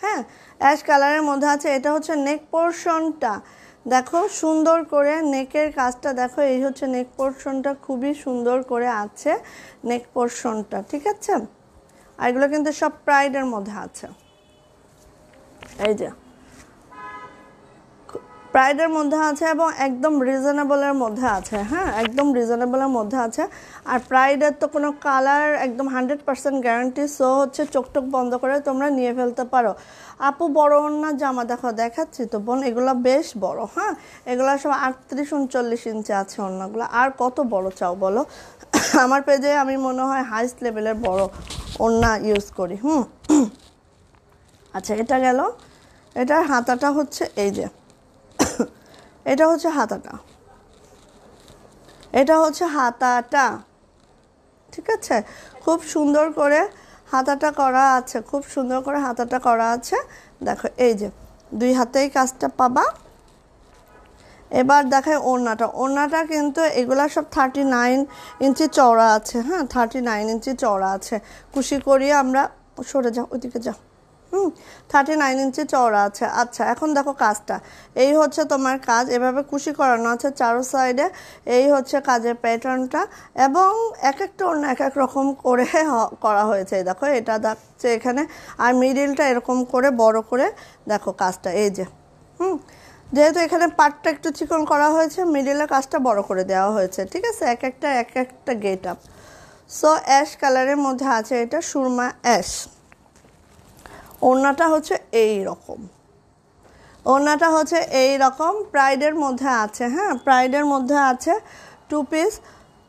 হ্যাঁ অ্যাশ কালারের মধ্যে আছে এটা হচ্ছে নেক পোর্শনটা দেখো সুন্দর করে নেকের কাজটা দেখো এই হচ্ছে নেক পোর্শনটা খুবই সুন্দর করে আছে নেক পোর্শনটা ঠিক আছে আর এগুলো কিন্তু সব প্রাইডের মধ্যে আছে এই যে প্রাইডের মধ্যে আছে এবং একদম রিজনেবলের মধ্যে আছে হ্যাঁ একদম রিজনেবলের মধ্যে আছে আর প্রাইডের তো কোনো কালার একদম হান্ড্রেড পার্সেন্ট গ্যারান্টি সো হচ্ছে চোখটোক বন্ধ করে তোমরা নিয়ে ফেলতে পারো আপু বড় না জামা দেখো দেখাচ্ছি তো বোন এগুলো বেশ বড় হ্যাঁ এগুলো সব আটত্রিশ উনচল্লিশ ইঞ্চি আছে অন্যগুলো আর কত বড় চাও বলো আমার পেজে আমি মনে হয় হাইস্ট লেভেলের বড় ওড়না ইউজ করি হুম আচ্ছা এটা গেল এটার হাতাটা হচ্ছে এই যে এটা হচ্ছে হাতাটা এটা হচ্ছে হাতাটা ঠিক আছে খুব সুন্দর করে হাতাটা করা আছে খুব সুন্দর করে হাতাটা করা আছে দেখো এই যে দুই হাতেই কাজটা পাবা এবার দেখায় ওড়নাটা ওড়নাটা কিন্তু এগুলা সব থার্টি নাইন ইঞ্চি চওড়া আছে হ্যাঁ থার্টি নাইন ইঞ্চি চওড়া আছে খুশি করিয়ে আমরা সরে যাও ওইদিকে যাও হুম থার্টি নাইন ইঞ্চি চওড়া আছে আচ্ছা এখন দেখো কাজটা এই হচ্ছে তোমার কাজ এভাবে কুশি করানো আছে চারো সাইডে এই হচ্ছে কাজের প্যাটার্নটা এবং এক একটা অন্য এক এক রকম করে করা হয়েছে দেখো এটা দেখছে এখানে আর মিডিলটা এরকম করে বড় করে দেখো কাজটা এই যে হুম যেহেতু এখানে পাটটা একটু চিকন করা হয়েছে মিডিলের কাজটা বড় করে দেওয়া হয়েছে ঠিক আছে এক একটা এক একটা গেট আপ সো অ্যাশ কালারের মধ্যে আছে এটা সুরমা অ্যাশ ওড়নাটা হচ্ছে এই রকম ওড়নাটা হচ্ছে এই রকম প্রাইডের মধ্যে আছে হ্যাঁ প্রাইডের মধ্যে আছে টু পিস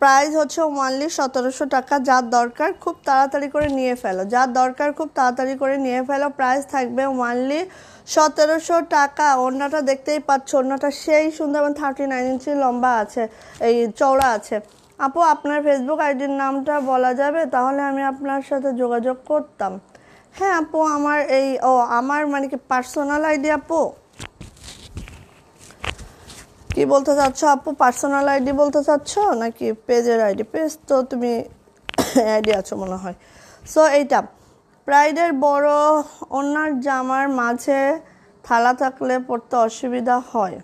প্রাইস হচ্ছে ওয়ানলি সতেরোশো টাকা যার দরকার খুব তাড়াতাড়ি করে নিয়ে ফেলো যার দরকার খুব তাড়াতাড়ি করে নিয়ে ফেলো প্রাইস থাকবে ওয়ানলি সতেরোশো টাকা ওড়নাটা দেখতেই পাচ্ছ ওড়নাটা সেই সুন্দর এবং থার্টি নাইন ইঞ্চি লম্বা আছে এই চওড়া আছে আপু আপনার ফেসবুক আইডির নামটা বলা যাবে তাহলে আমি আপনার সাথে যোগাযোগ করতাম হ্যাঁ আপু আমার এই ও আমার মানে কি পার্সোনাল আইডি আপু কি বলতে চাচ্ছ আপু পার্সোনাল আইডি বলতে চাচ্ছ নাকি পেজের আইডি পেজ তো তুমি আইডি আছো মনে হয় সো এইটা প্রাইডের বড় অন্যার জামার মাঝে থালা থাকলে পড়তে অসুবিধা হয়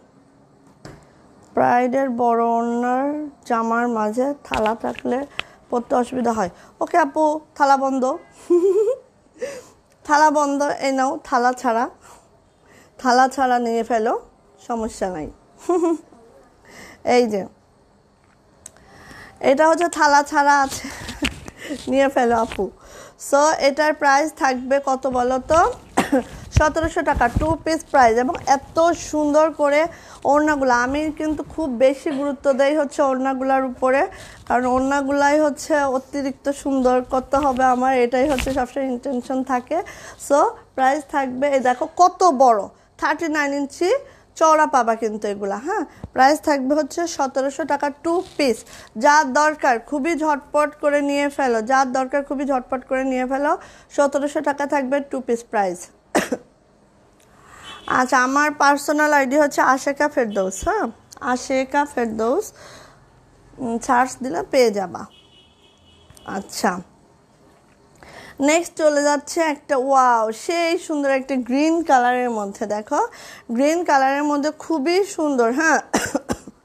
প্রাইডের বড় অন্যার জামার মাঝে থালা থাকলে পড়তে অসুবিধা হয় ওকে আপু থালা বন্ধ থালা বন্ধ এ নাও থালা ছাড়া থালা ছাড়া নিয়ে ফেলো সমস্যা নাই এই যে এটা হচ্ছে থালা ছাড়া আছে নিয়ে ফেলো আপু সো এটার প্রাইস থাকবে কত বলো তো সতেরোশো টাকা টু পিস প্রাইস এবং এত সুন্দর করে ওড়নাগুলো আমি কিন্তু খুব বেশি গুরুত্ব দেই হচ্ছে ওড়নাগুলার উপরে কারণ ওড়নাগুলাই হচ্ছে অতিরিক্ত সুন্দর করতে হবে আমার এটাই হচ্ছে সবসময় ইন্টেনশন থাকে সো প্রাইস থাকবে এই দেখো কত বড় থার্টি নাইন ইঞ্চি চওড়া পাবা কিন্তু এগুলা হ্যাঁ প্রাইস থাকবে হচ্ছে সতেরোশো টাকা টু পিস যার দরকার খুবই ঝটপট করে নিয়ে ফেলো যার দরকার খুবই ঝটপট করে নিয়ে ফেলো সতেরোশো টাকা থাকবে টু পিস প্রাইস আচ্ছা আমার পার্সোনাল আইডি হচ্ছে আশেকা ফেরদৌস হ্যাঁ আশেকা ফেরদৌস সার্চ দিলে পেয়ে যাবা আচ্ছা নেক্সট চলে যাচ্ছে একটা ওয়াও সেই সুন্দর একটা গ্রিন কালারের মধ্যে দেখো গ্রিন কালারের মধ্যে খুবই সুন্দর হ্যাঁ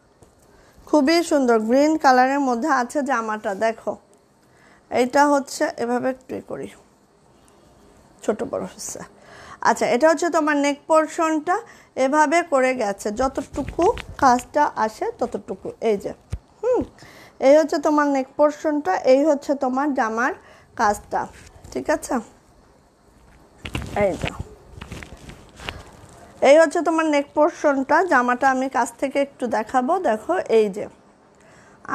খুবই সুন্দর গ্রিন কালারের মধ্যে আছে জামাটা দেখো এটা হচ্ছে এভাবে একটু করি ছোট বড় হচ্ছে আচ্ছা এটা হচ্ছে তোমার নেক পোর্শনটা এভাবে করে গেছে যতটুকু কাজটা আসে ততটুকু এই যে হুম এই হচ্ছে তোমার নেক পোর্শনটা এই হচ্ছে তোমার জামার কাজটা ঠিক আছে এই যে এই হচ্ছে তোমার নেক পোর্শনটা জামাটা আমি কাছ থেকে একটু দেখাবো দেখো এই যে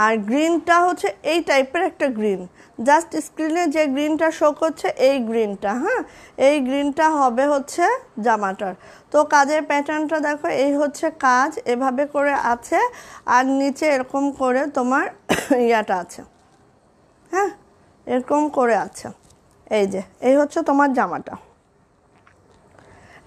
আর গ্রিনটা হচ্ছে এই টাইপের একটা গ্রিন জাস্ট স্ক্রিনে যে গ্রিনটা শো করছে এই গ্রিনটা হ্যাঁ এই গ্রিনটা হবে হচ্ছে জামাটার তো কাজের প্যাটার্নটা দেখো এই হচ্ছে কাজ এভাবে করে আছে আর নিচে এরকম করে তোমার ইয়াটা আছে হ্যাঁ এরকম করে আছে এই যে এই হচ্ছে তোমার জামাটা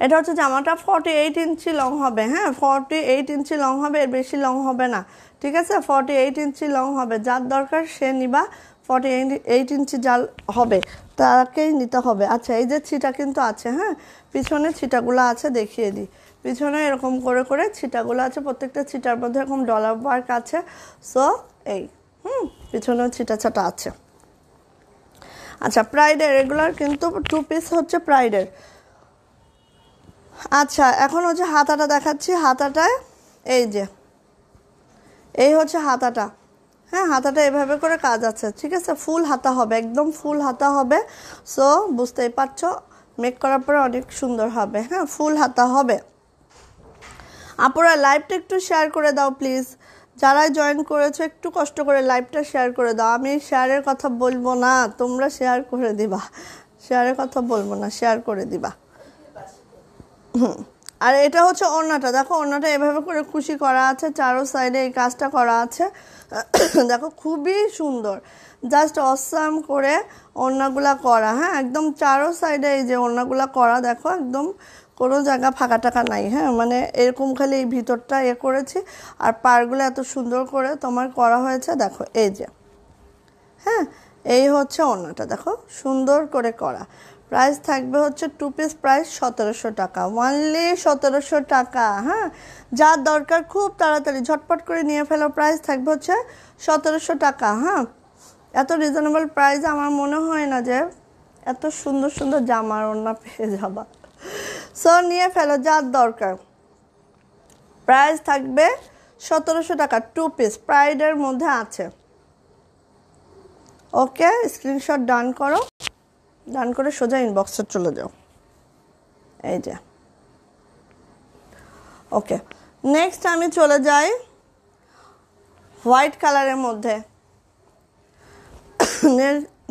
এটা হচ্ছে জামাটা ফর্টি এইট ইঞ্চি লং হবে হ্যাঁ ফর্টি এইট ইঞ্চি লং হবে এর বেশি লং হবে না ঠিক আছে ফর্টি এইট ইঞ্চি লং হবে যার দরকার সে নিবা ফর্টি এইট ইঞ্চি জাল হবে তাকেই নিতে হবে আচ্ছা এই যে ছিটা কিন্তু আছে হ্যাঁ পিছনে ছিটাগুলো আছে দেখিয়ে দিই পিছনে এরকম করে করে ছিটাগুলো আছে প্রত্যেকটা ছিটার মধ্যে এরকম ডলার ওয়ার্ক আছে সো এই হুম পিছনেও ছিটা ছাটা আছে আচ্ছা প্রাইডের এগুলোর কিন্তু টু পিস হচ্ছে প্রাইডের আচ্ছা এখন হচ্ছে হাতাটা দেখাচ্ছি হাতাটায় এই যে এই হচ্ছে হাতাটা হ্যাঁ হাতাটা এভাবে করে কাজ আছে ঠিক আছে ফুল হাতা হবে একদম ফুল হাতা হবে সো বুঝতেই পারছো মেক করার পরে অনেক সুন্দর হবে হ্যাঁ ফুল হাতা হবে আপনারা লাইভটা একটু শেয়ার করে দাও প্লিজ যারা জয়েন করেছো একটু কষ্ট করে লাইভটা শেয়ার করে দাও আমি শেয়ারের কথা বলবো না তোমরা শেয়ার করে দিবা শেয়ারের কথা বলবো না শেয়ার করে দিবা হুম আর এটা হচ্ছে অন্যটা দেখো অন্যটা এভাবে করে খুশি করা আছে চারো সাইডে এই কাজটা করা আছে দেখো খুবই সুন্দর জাস্ট অসাম করে অন্যগুলা করা হ্যাঁ একদম চারো সাইডে এই যে অন্যগুলা করা দেখো একদম কোনো জায়গা ফাঁকা টাকা নাই হ্যাঁ মানে এরকম খালি এই ভিতরটা এ করেছি আর পারগুলো এত সুন্দর করে তোমার করা হয়েছে দেখো এই যে হ্যাঁ এই হচ্ছে অন্যটা দেখো সুন্দর করে করা প্রাইস থাকবে হচ্ছে টু পিস প্রাইস সতেরোশো টাকা ওয়ানলি সতেরোশো টাকা হ্যাঁ যার দরকার খুব তাড়াতাড়ি ঝটপট করে নিয়ে ফেলো প্রাইস থাকবে হচ্ছে সতেরোশো টাকা হ্যাঁ এত রিজনেবল প্রাইস আমার মনে হয় না যে এত সুন্দর সুন্দর জামা ওড়না পেয়ে যাবা সো নিয়ে ফেলো যার দরকার প্রাইস থাকবে সতেরোশো টাকা টু পিস প্রাইডের মধ্যে আছে ওকে স্ক্রিনশট ডান করো ডান করে সোজা ইনবক্সে চলে যাও এই যে ওকে নেক্সট আমি চলে যাই হোয়াইট কালারের মধ্যে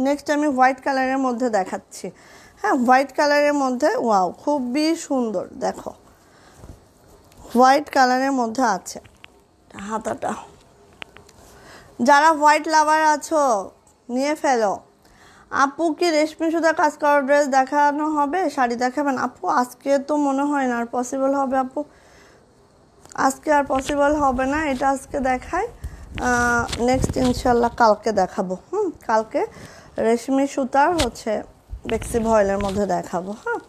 নেক্সট আমি হোয়াইট কালারের মধ্যে দেখাচ্ছি হ্যাঁ হোয়াইট কালারের মধ্যে ওয়াও খুবই সুন্দর দেখো হোয়াইট কালারের মধ্যে আছে হাতাটা যারা হোয়াইট লাভার আছো নিয়ে ফেলো আপু কি রেশমি সুতা কাজ করার ড্রেস দেখানো হবে শাড়ি দেখাবেন আপু আজকে তো মনে হয় না আর পসিবল হবে আপু আজকে আর পসিবল হবে না এটা আজকে দেখায় নেক্সট ইনশাল্লাহ কালকে দেখাবো হুম কালকে রেশমি সুতার হচ্ছে বেক্সি ভয়েলের মধ্যে দেখাবো হ্যাঁ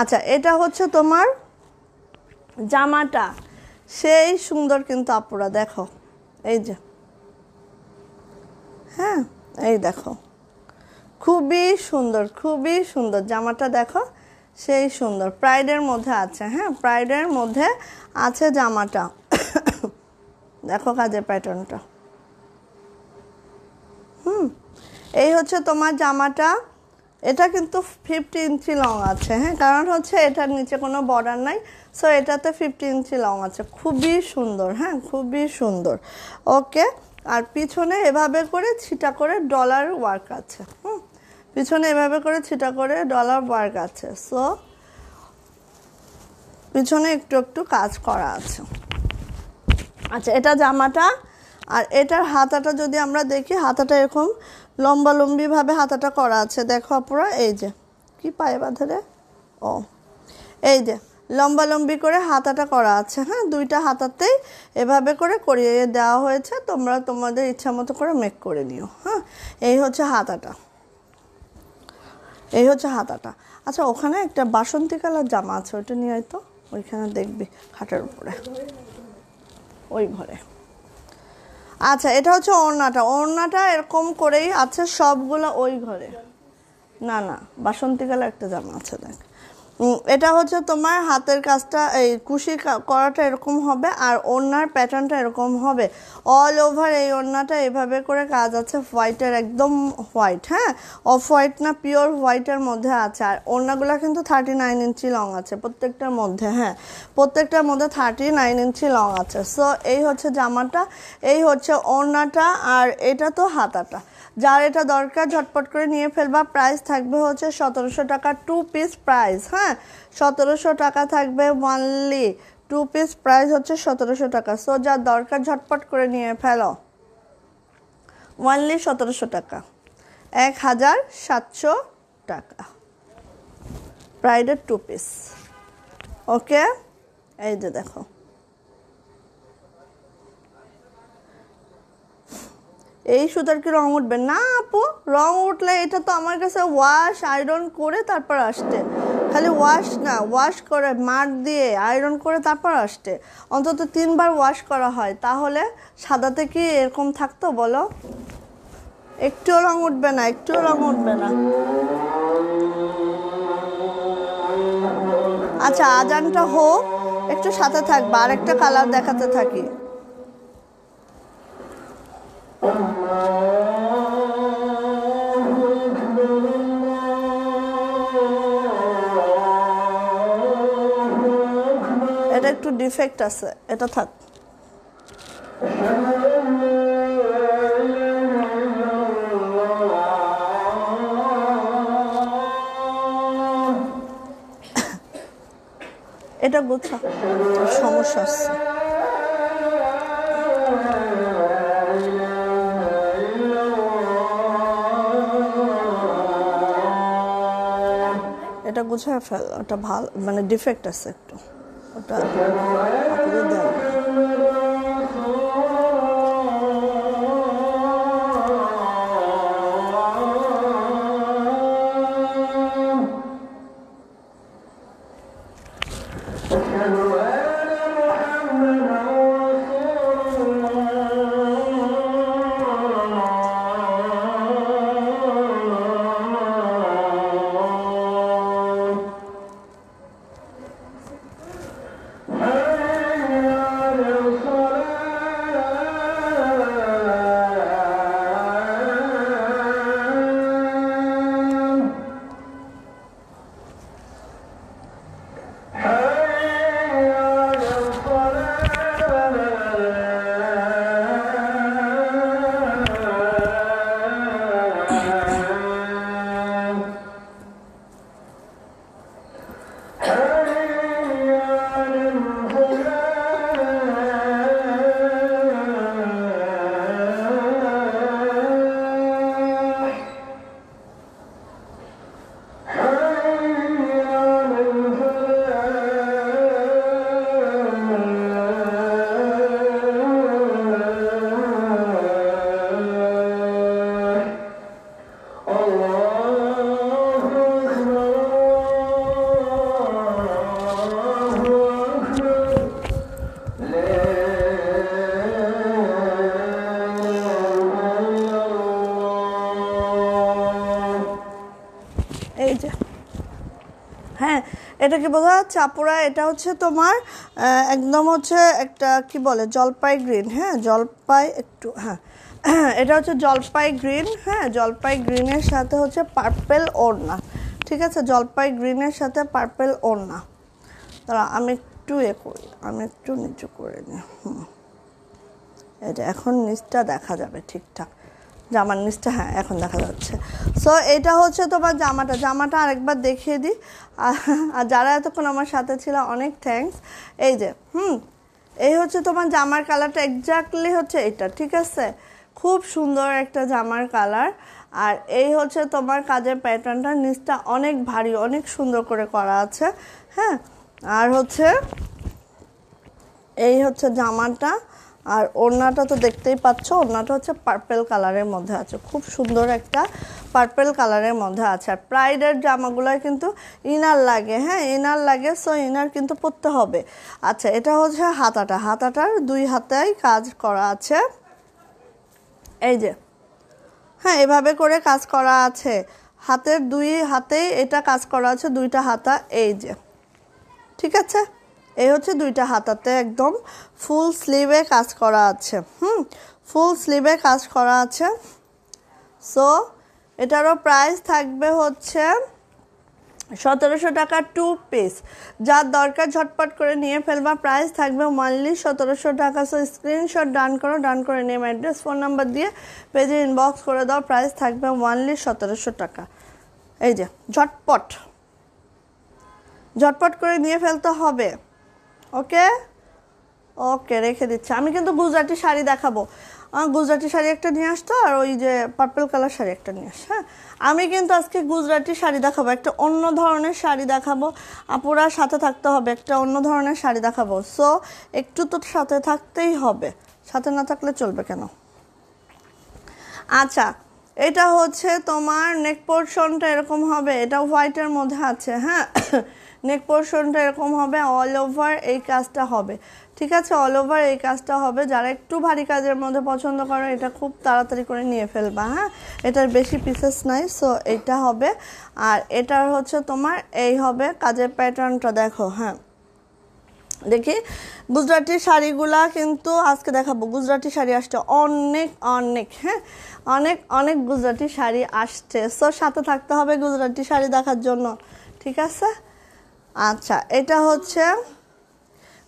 আচ্ছা এটা হচ্ছে তোমার জামাটা সেই সুন্দর কিন্তু আপুরা দেখো এই যে হ্যাঁ এই দেখো খুবই সুন্দর খুবই সুন্দর জামাটা দেখো সেই সুন্দর প্রাইডের মধ্যে আছে হ্যাঁ প্রাইডের মধ্যে আছে জামাটা দেখো কাজের প্যাটার্নটা হুম এই হচ্ছে তোমার জামাটা এটা কিন্তু ফিফটি ইঞ্চি লং আছে হ্যাঁ কারণ হচ্ছে এটার নিচে কোনো বর্ডার নাই সো এটাতে ফিফটি ইঞ্চি লং আছে খুবই সুন্দর হ্যাঁ খুবই সুন্দর ওকে আর পিছনে এভাবে করে ছিটা করে ডলার ওয়ার্ক আছে পিছনে এভাবে করে ছিটা করে ডলার ওয়ার্ক আছে সো পিছনে একটু একটু কাজ করা আছে আচ্ছা এটা জামাটা আর এটার হাতাটা যদি আমরা দেখি হাতাটা এরকম লম্বা লম্বিভাবে হাতাটা করা আছে দেখো অপরা এই যে কি পায়ে বাঁধারে ও এই যে লম্বা লম্বি করে হাতাটা করা আছে হ্যাঁ দুইটা হাতাতেই এভাবে করে করিয়ে দেওয়া হয়েছে তোমরা তোমাদের ইচ্ছা মতো করে মেক করে নিও হ্যাঁ এই হচ্ছে হাতাটা এই হচ্ছে হাতাটা আচ্ছা ওখানে একটা বাসন্তী কালার জামা আছে ওইটা নিয়ে হয়তো ওইখানে দেখবি খাটের উপরে ওই ঘরে আচ্ছা এটা হচ্ছে ওড়নাটা ওড়নাটা এরকম করেই আছে সবগুলো ওই ঘরে না না বাসন্তী কালার একটা জামা আছে দেখ এটা হচ্ছে তোমার হাতের কাজটা এই কুশি করাটা এরকম হবে আর ওড়নার প্যাটার্নটা এরকম হবে অল ওভার এই ওড়নাটা এভাবে করে কাজ আছে হোয়াইটের একদম হোয়াইট হ্যাঁ অফ হোয়াইট না পিওর হোয়াইটের মধ্যে আছে আর ওড়নাগুলো কিন্তু থার্টি নাইন ইঞ্চি লং আছে প্রত্যেকটার মধ্যে হ্যাঁ প্রত্যেকটার মধ্যে থার্টি নাইন ইঞ্চি লং আছে সো এই হচ্ছে জামাটা এই হচ্ছে ওড়নাটা আর এটা তো হাতাটা যার এটা দরকার ঝটপট করে নিয়ে ফেলবা প্রাইস থাকবে হচ্ছে সতেরোশো টাকা টু পিস প্রাইস হ্যাঁ সতেরোশো টাকা থাকবে ওয়ানলি টু পিস প্রাইস হচ্ছে সতেরোশো টাকা সো যার দরকার ঝটপট করে নিয়ে ফেলো ওয়ানলি সতেরোশো টাকা এক হাজার সাতশো টাকা প্রাইডের টু পিস ওকে এই যে দেখো এই সুতার কি রং উঠবে না আপু রং উঠলে এটা তো আমার কাছে ওয়াশ আয়রন করে তারপর আসতে খালি ওয়াশ না ওয়াশ করে মার দিয়ে আয়রন করে তারপর আসতে অন্তত তিনবার ওয়াশ করা হয় তাহলে সাদাতে কি এরকম থাকতো বলো একটুও রং উঠবে না একটুও রং উঠবে না আচ্ছা আজানটা হোক একটু সাথে থাকবা আর একটা কালার দেখাতে থাকি এটা একটু ডিফেক্ট আছে এটা থাক এটা গোছা সমস্যা আছে এটা গুছায় ফেল ওটা ভাল মানে ডিফেক্ট আছে একটু ওটা এটা বোঝা যাচ্ছে আপুরা এটা হচ্ছে তোমার একদম হচ্ছে একটা কি বলে জলপাই গ্রিন হ্যাঁ জলপাই একটু হ্যাঁ এটা হচ্ছে জলপাই গ্রিন হ্যাঁ জলপাই গ্রিনের সাথে হচ্ছে পার্পেল ওড়না ঠিক আছে জলপাই গ্রিনের সাথে পার্পেল ওড়না তারা আমি একটু এ করি আমি একটু নিচু করে নিই হুম এটা এখন নিচটা দেখা যাবে ঠিকঠাক জামার নিচটা হ্যাঁ এখন দেখা যাচ্ছে সো এটা হচ্ছে তোমার জামাটা জামাটা আরেকবার দেখিয়ে দিই আর যারা এতক্ষণ আমার সাথে ছিল অনেক থ্যাংকস এই যে হুম এই হচ্ছে তোমার জামার কালারটা এক্স্যাক্টলি হচ্ছে এটা ঠিক আছে খুব সুন্দর একটা জামার কালার আর এই হচ্ছে তোমার কাজের প্যাটার্নটা নিচটা অনেক ভারী অনেক সুন্দর করে করা আছে হ্যাঁ আর হচ্ছে এই হচ্ছে জামাটা আর ওড়নাটা তো দেখতেই পাচ্ছ ওড়নাটা হচ্ছে পার্পেল কালারের মধ্যে আছে খুব সুন্দর একটা পার্পেল কালারের মধ্যে আছে আর প্রাইডের জামাগুলোয় কিন্তু ইনার লাগে হ্যাঁ ইনার লাগে সো ইনার কিন্তু পরতে হবে আচ্ছা এটা হচ্ছে হাতাটা হাতাটার দুই হাতেই কাজ করা আছে এই যে হ্যাঁ এভাবে করে কাজ করা আছে হাতের দুই হাতেই এটা কাজ করা আছে দুইটা হাতা এই যে ঠিক আছে এই হচ্ছে দুইটা হাতাতে একদম ফুল স্লিভে কাজ করা আছে হুম ফুল স্লিভে কাজ করা আছে সো এটারও প্রাইস থাকবে হচ্ছে সতেরোশো টাকা টু পিস যার দরকার ঝটপট করে নিয়ে ফেলবা প্রাইস থাকবে মানলি সতেরোশো টাকা সো স্ক্রিনশট ডান করো ডান করে নেম অ্যাড্রেস ফোন নাম্বার দিয়ে পেজে ইনবক্স করে দাও প্রাইস থাকবে মানলি সতেরোশো টাকা এই যে ঝটপট ঝটপট করে নিয়ে ফেলতে হবে ওকে ওকে রেখে দিচ্ছি আমি কিন্তু গুজরাটি শাড়ি দেখাবো গুজরাটি শাড়ি একটা নিয়ে আসতো আর ওই যে পার্পল কালার শাড়ি একটা নিয়ে আস হ্যাঁ আমি কিন্তু আজকে গুজরাটি শাড়ি দেখাবো একটা অন্য ধরনের শাড়ি দেখাবো আপুরা সাথে থাকতে হবে একটা অন্য ধরনের শাড়ি দেখাবো সো একটু তো সাথে থাকতেই হবে সাথে না থাকলে চলবে কেন আচ্ছা এটা হচ্ছে তোমার নেক পোর্শনটা এরকম হবে এটা হোয়াইটের মধ্যে আছে হ্যাঁ নেক পোর্শনটা এরকম হবে অল ওভার এই কাজটা হবে ঠিক আছে অল ওভার এই কাজটা হবে যারা একটু ভারী কাজের মধ্যে পছন্দ করো এটা খুব তাড়াতাড়ি করে নিয়ে ফেলবা হ্যাঁ এটার বেশি পিসেস নাই সো এটা হবে আর এটার হচ্ছে তোমার এই হবে কাজের প্যাটার্নটা দেখো হ্যাঁ দেখি গুজরাটি শাড়িগুলা কিন্তু আজকে দেখাবো গুজরাটি শাড়ি আসছে অনেক অনেক হ্যাঁ অনেক অনেক গুজরাটি শাড়ি আসছে সো সাথে থাকতে হবে গুজরাটি শাড়ি দেখার জন্য ঠিক আছে আচ্ছা এটা হচ্ছে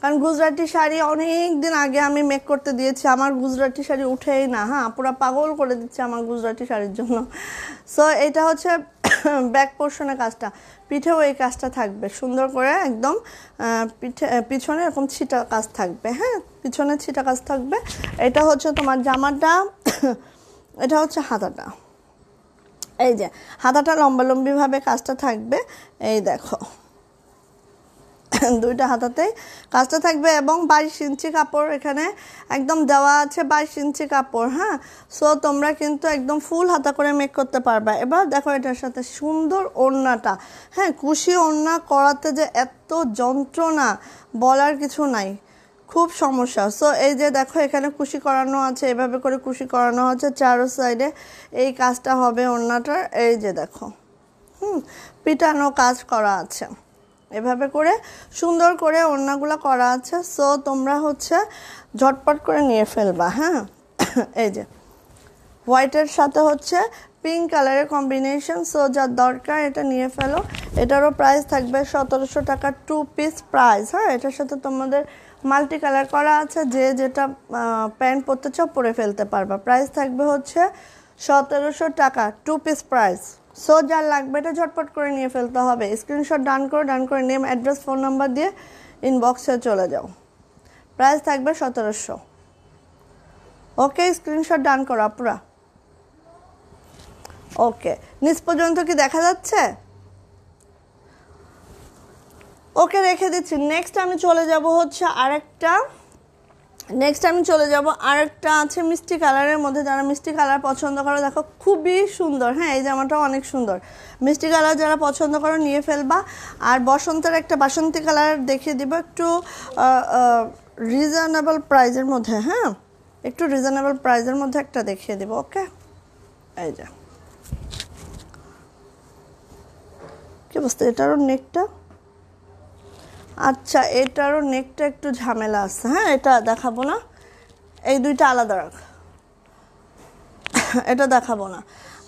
কারণ গুজরাটি শাড়ি অনেক দিন আগে আমি মেক করতে দিয়েছি আমার গুজরাটি শাড়ি উঠেই না হ্যাঁ পুরো পাগল করে দিচ্ছে আমার গুজরাটি শাড়ির জন্য সো এটা হচ্ছে ব্যাক পোর্শনে কাজটা পিঠেও এই কাজটা থাকবে সুন্দর করে একদম পিঠে পিছনে এরকম ছিটা কাজ থাকবে হ্যাঁ পিছনে ছিটা কাজ থাকবে এটা হচ্ছে তোমার জামাটা এটা হচ্ছে হাতাটা এই যে হাতাটা লম্বালম্বিভাবে কাজটা থাকবে এই দেখো দুইটা হাতাতে কাজটা থাকবে এবং বাইশ ইঞ্চি কাপড় এখানে একদম দেওয়া আছে বাইশ ইঞ্চি কাপড় হ্যাঁ সো তোমরা কিন্তু একদম ফুল হাতা করে মেক করতে পারবা এবার দেখো এটার সাথে সুন্দর ওড়নাটা হ্যাঁ কুশি ওড়না করাতে যে এত যন্ত্রণা বলার কিছু নাই খুব সমস্যা সো এই যে দেখো এখানে কুশি করানো আছে এভাবে করে কুশি করানো হচ্ছে চারো সাইডে এই কাজটা হবে ওড়নাটার এই যে দেখো হুম পিটানো কাজ করা আছে এভাবে করে সুন্দর করে ওড়নাগুলো করা আছে সো তোমরা হচ্ছে ঝটপট করে নিয়ে ফেলবা হ্যাঁ এই যে হোয়াইটের সাথে হচ্ছে পিঙ্ক কালারের কম্বিনেশন সো যার দরকার এটা নিয়ে ফেলো এটারও প্রাইস থাকবে সতেরোশো টাকা টু পিস প্রাইস হ্যাঁ এটার সাথে তোমাদের মাল্টি কালার করা আছে যে যেটা প্যান্ট পরতে চাও পরে ফেলতে পারবা প্রাইস থাকবে হচ্ছে সতেরোশো টাকা টু পিস প্রাইস সো যার লাগবে এটা ঝটপট করে নিয়ে ফেলতে হবে স্ক্রিনশট ডান করে ডান করে নেম অ্যাড্রেস ফোন নাম্বার দিয়ে ইনবক্সে চলে যাও প্রাইস থাকবে সতেরোশো ওকে স্ক্রিনশট ডান করো আপুরা ওকে নিচ পর্যন্ত কি দেখা যাচ্ছে ওকে রেখে দিচ্ছি নেক্সট আমি চলে যাব হচ্ছে আরেকটা নেক্সট আমি চলে যাব একটা আছে মিষ্টি কালারের মধ্যে যারা মিষ্টি কালার পছন্দ করো দেখো খুবই সুন্দর হ্যাঁ এই জামাটাও অনেক সুন্দর মিষ্টি কালার যারা পছন্দ করো নিয়ে ফেলবা আর বসন্তের একটা বাসন্তী কালার দেখিয়ে দিব একটু রিজনেবল প্রাইজের মধ্যে হ্যাঁ একটু রিজনেবল প্রাইজের মধ্যে একটা দেখিয়ে দেবো ওকে এই যা কি বুঝতে এটারও নেকটা আচ্ছা এটারও নেকটা একটু ঝামেলা আছে হ্যাঁ এটা দেখাবো না এই দুইটা আলাদা রাখ এটা দেখাবো না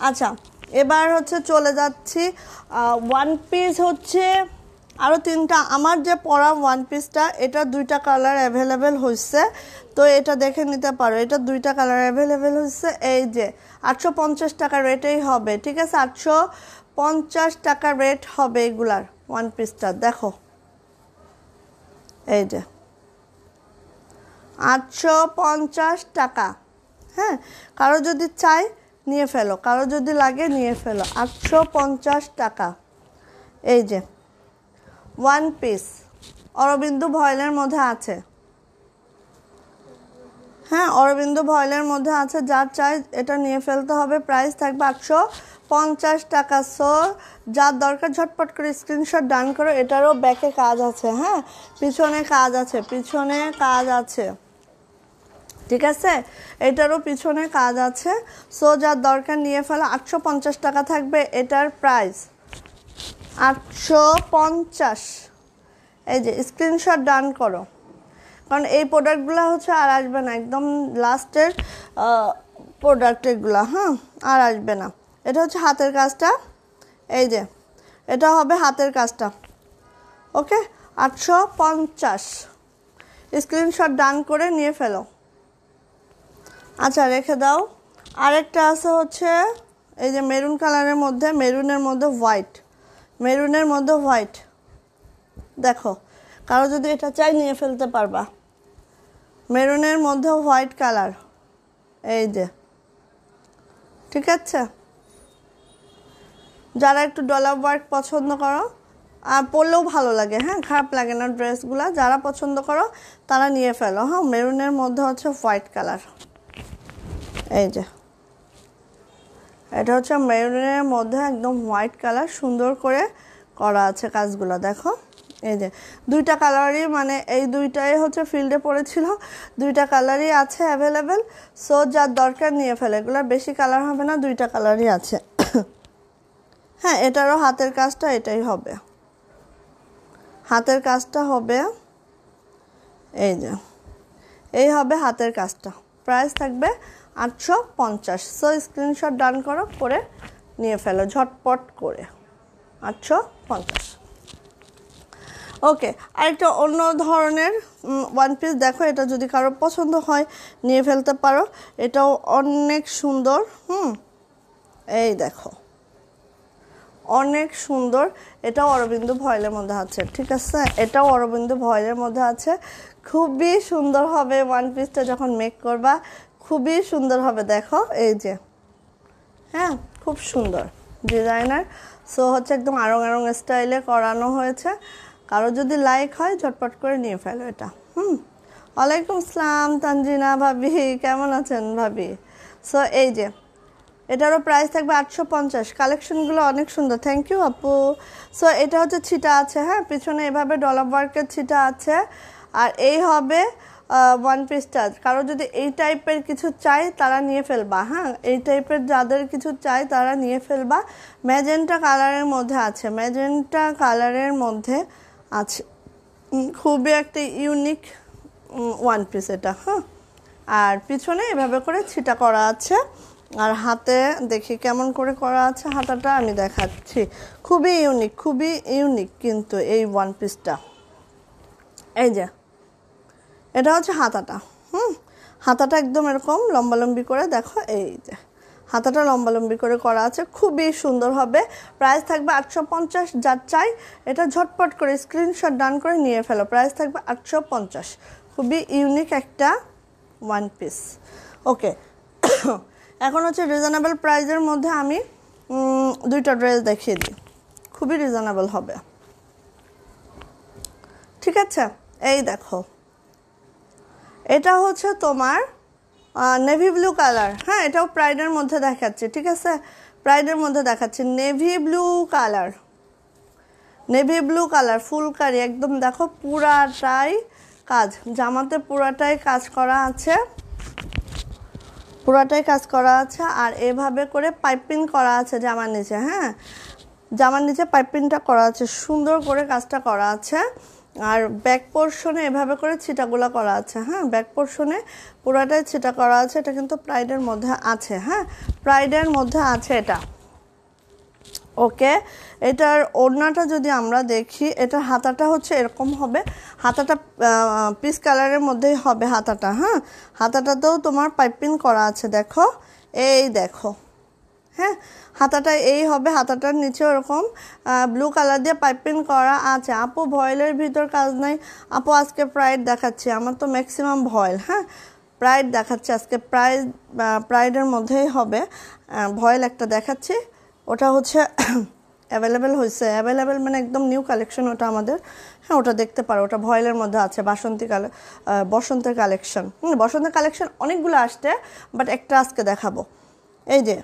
আচ্ছা এবার হচ্ছে চলে যাচ্ছি ওয়ান পিস হচ্ছে আরও তিনটা আমার যে পরা ওয়ান পিসটা এটা দুইটা কালার অ্যাভেলেবেল হয়েছে তো এটা দেখে নিতে পারো এটা দুইটা কালার অ্যাভেলেবেল হয়েছে এই যে আটশো পঞ্চাশ টাকা রেটেই হবে ঠিক আছে আটশো পঞ্চাশ টাকা রেট হবে এগুলার ওয়ান পিসটা দেখো এই যে আটশো পঞ্চাশ টাকা হ্যাঁ কারো যদি চাই নিয়ে ফেলো কারো যদি লাগে নিয়ে ফেলো আটশো পঞ্চাশ টাকা এই যে ওয়ান পিস অরবিন্দু ভয়েলের মধ্যে আছে হ্যাঁ অরবিন্দু ভয়েলের মধ্যে আছে যার চাই এটা নিয়ে ফেলতে হবে প্রাইস থাকবে আটশো পঞ্চাশ টাকা সো যার দরকার ঝটপট করে স্ক্রিনশট ডান করো এটারও ব্যাকে কাজ আছে হ্যাঁ পিছনে কাজ আছে পিছনে কাজ আছে ঠিক আছে এটারও পিছনে কাজ আছে সো যার দরকার নিয়ে ফেলো আটশো পঞ্চাশ টাকা থাকবে এটার প্রাইস আটশো পঞ্চাশ এই যে স্ক্রিনশট ডান করো কারণ এই প্রোডাক্টগুলো হচ্ছে আর আসবে না একদম লাস্টের প্রোডাক্ট এগুলো হ্যাঁ আর আসবে না এটা হচ্ছে হাতের কাজটা এই যে এটা হবে হাতের কাজটা ওকে আটশো পঞ্চাশ স্ক্রিনশট ডান করে নিয়ে ফেলো আচ্ছা রেখে দাও আরেকটা আছে হচ্ছে এই যে মেরুন কালারের মধ্যে মেরুনের মধ্যে হোয়াইট মেরুনের মধ্যে হোয়াইট দেখো কারো যদি এটা চাই নিয়ে ফেলতে পারবা মেরুনের মধ্যে হোয়াইট কালার এই যে ঠিক আছে যারা একটু ডলার ওয়ার্ক পছন্দ করো আর পরলেও ভালো লাগে হ্যাঁ খারাপ লাগে না ড্রেসগুলো যারা পছন্দ করো তারা নিয়ে ফেলো হ্যাঁ মেরুনের মধ্যে হচ্ছে হোয়াইট কালার এই যে এটা হচ্ছে মেরুনের মধ্যে একদম হোয়াইট কালার সুন্দর করে করা আছে কাজগুলো দেখো এই যে দুইটা কালারই মানে এই দুইটাই হচ্ছে ফিল্ডে পড়েছিল দুইটা কালারই আছে অ্যাভেলেবেল সো যার দরকার নিয়ে ফেলে এগুলো বেশি কালার হবে না দুইটা কালারই আছে হ্যাঁ এটারও হাতের কাজটা এটাই হবে হাতের কাজটা হবে এই যে এই হবে হাতের কাজটা প্রাইস থাকবে আটশো পঞ্চাশ সো স্ক্রিনশট ডান করো করে নিয়ে ফেলো ঝটপট করে আটশো পঞ্চাশ ওকে আরেকটা অন্য ধরনের ওয়ান পিস দেখো এটা যদি কারো পছন্দ হয় নিয়ে ফেলতে পারো এটাও অনেক সুন্দর হুম এই দেখো অনেক সুন্দর এটা অরবিন্দ ভয়েলের মধ্যে আছে ঠিক আছে এটাও অরবিন্দু ভয়েলের মধ্যে আছে খুবই সুন্দর হবে ওয়ান পিসটা যখন মেক করবা খুবই সুন্দর হবে দেখো এই যে হ্যাঁ খুব সুন্দর ডিজাইনার সো হচ্ছে একদম আরং আরং স্টাইলে করানো হয়েছে কারো যদি লাইক হয় ঝটপট করে নিয়ে ফেলো এটা হুম ওয়ালাইকুম আসসালাম তানজিনা ভাবি কেমন আছেন ভাবি সো এই যে এটারও প্রাইস থাকবে আটশো পঞ্চাশ কালেকশনগুলো অনেক সুন্দর থ্যাংক ইউ আপু সো এটা হচ্ছে ছিটা আছে হ্যাঁ পিছনে এভাবে ডলার ওয়ার্কের ছিটা আছে আর এই হবে ওয়ান পিস চার্জ কারো যদি এই টাইপের কিছু চাই তারা নিয়ে ফেলবা হ্যাঁ এই টাইপের যাদের কিছু চাই তারা নিয়ে ফেলবা ম্যাজেন্টা কালারের মধ্যে আছে ম্যাজেন্টা কালারের মধ্যে আছে খুবই একটা ইউনিক ওয়ান পিস এটা হ্যাঁ আর পিছনে এভাবে করে ছিটা করা আছে আর হাতে দেখি কেমন করে করা আছে হাতাটা আমি দেখাচ্ছি খুবই ইউনিক খুবই ইউনিক কিন্তু এই ওয়ান পিসটা এই যে এটা হচ্ছে হাতাটা হুম হাতাটা একদম এরকম লম্বালম্বি করে দেখো এই যে হাতাটা লম্বি করে করা আছে খুবই সুন্দর হবে প্রাইস থাকবে আটশো পঞ্চাশ যার চাই এটা ঝটপট করে স্ক্রিনশট ডান করে নিয়ে ফেলো প্রাইস থাকবে আটশো পঞ্চাশ খুবই ইউনিক একটা ওয়ান পিস ওকে এখন হচ্ছে রিজনেবল প্রাইজের মধ্যে আমি দুইটা ড্রেস দেখিয়ে দিই খুবই রিজনেবল হবে ঠিক আছে এই দেখো এটা হচ্ছে তোমার নেভি ব্লু কালার হ্যাঁ এটাও প্রাইডের মধ্যে দেখাচ্ছে ঠিক আছে প্রাইডের মধ্যে দেখাচ্ছে navy blue colour navy blue colour phulkari একদম দেখো পুরাটাই কাজ জামাতে পুরাটাই কাজ করা আছে পুরাটাই কাজ করা আছে আর এভাবে করে পাইপিং করা আছে জামার নিচে হ্যাঁ জামার নিচে পাইপিংটা করা আছে সুন্দর করে কাজটা করা আছে আর ব্যাক পোর্শনে এভাবে করে ছিটাগুলা করা আছে হ্যাঁ ব্যাক পোর্শনে পুরাটাই ছিটা করা আছে এটা কিন্তু প্রাইডের মধ্যে আছে হ্যাঁ প্রাইডের মধ্যে আছে এটা ওকে এটার ওড়নাটা যদি আমরা দেখি এটা হাতাটা হচ্ছে এরকম হবে হাতাটা পিস কালারের মধ্যেই হবে হাতাটা হ্যাঁ হাতাটাতেও তোমার পাইপিং করা আছে দেখো এই দেখো হ্যাঁ হাতাটা এই হবে হাতাটার নিচে ওরকম ব্লু কালার দিয়ে পাইপিং করা আছে আপু ভয়েলের ভিতর কাজ নাই আপু আজকে প্রাইড দেখাচ্ছি আমার তো ম্যাক্সিমাম ভয়েল হ্যাঁ প্রাইড দেখাচ্ছি আজকে প্রাইড প্রাইডের মধ্যেই হবে ভয়েল একটা দেখাচ্ছি ওটা হচ্ছে অ্যাভেলেবেল হয়েছে অ্যাভেলেবেল মানে একদম নিউ কালেকশন ওটা আমাদের হ্যাঁ ওটা দেখতে পারো ওটা ভয়েলের মধ্যে আছে বাসন্তী কালে বসন্তের কালেকশন হুম বসন্তের কালেকশন অনেকগুলো আসছে বাট একটা আজকে দেখাবো এই যে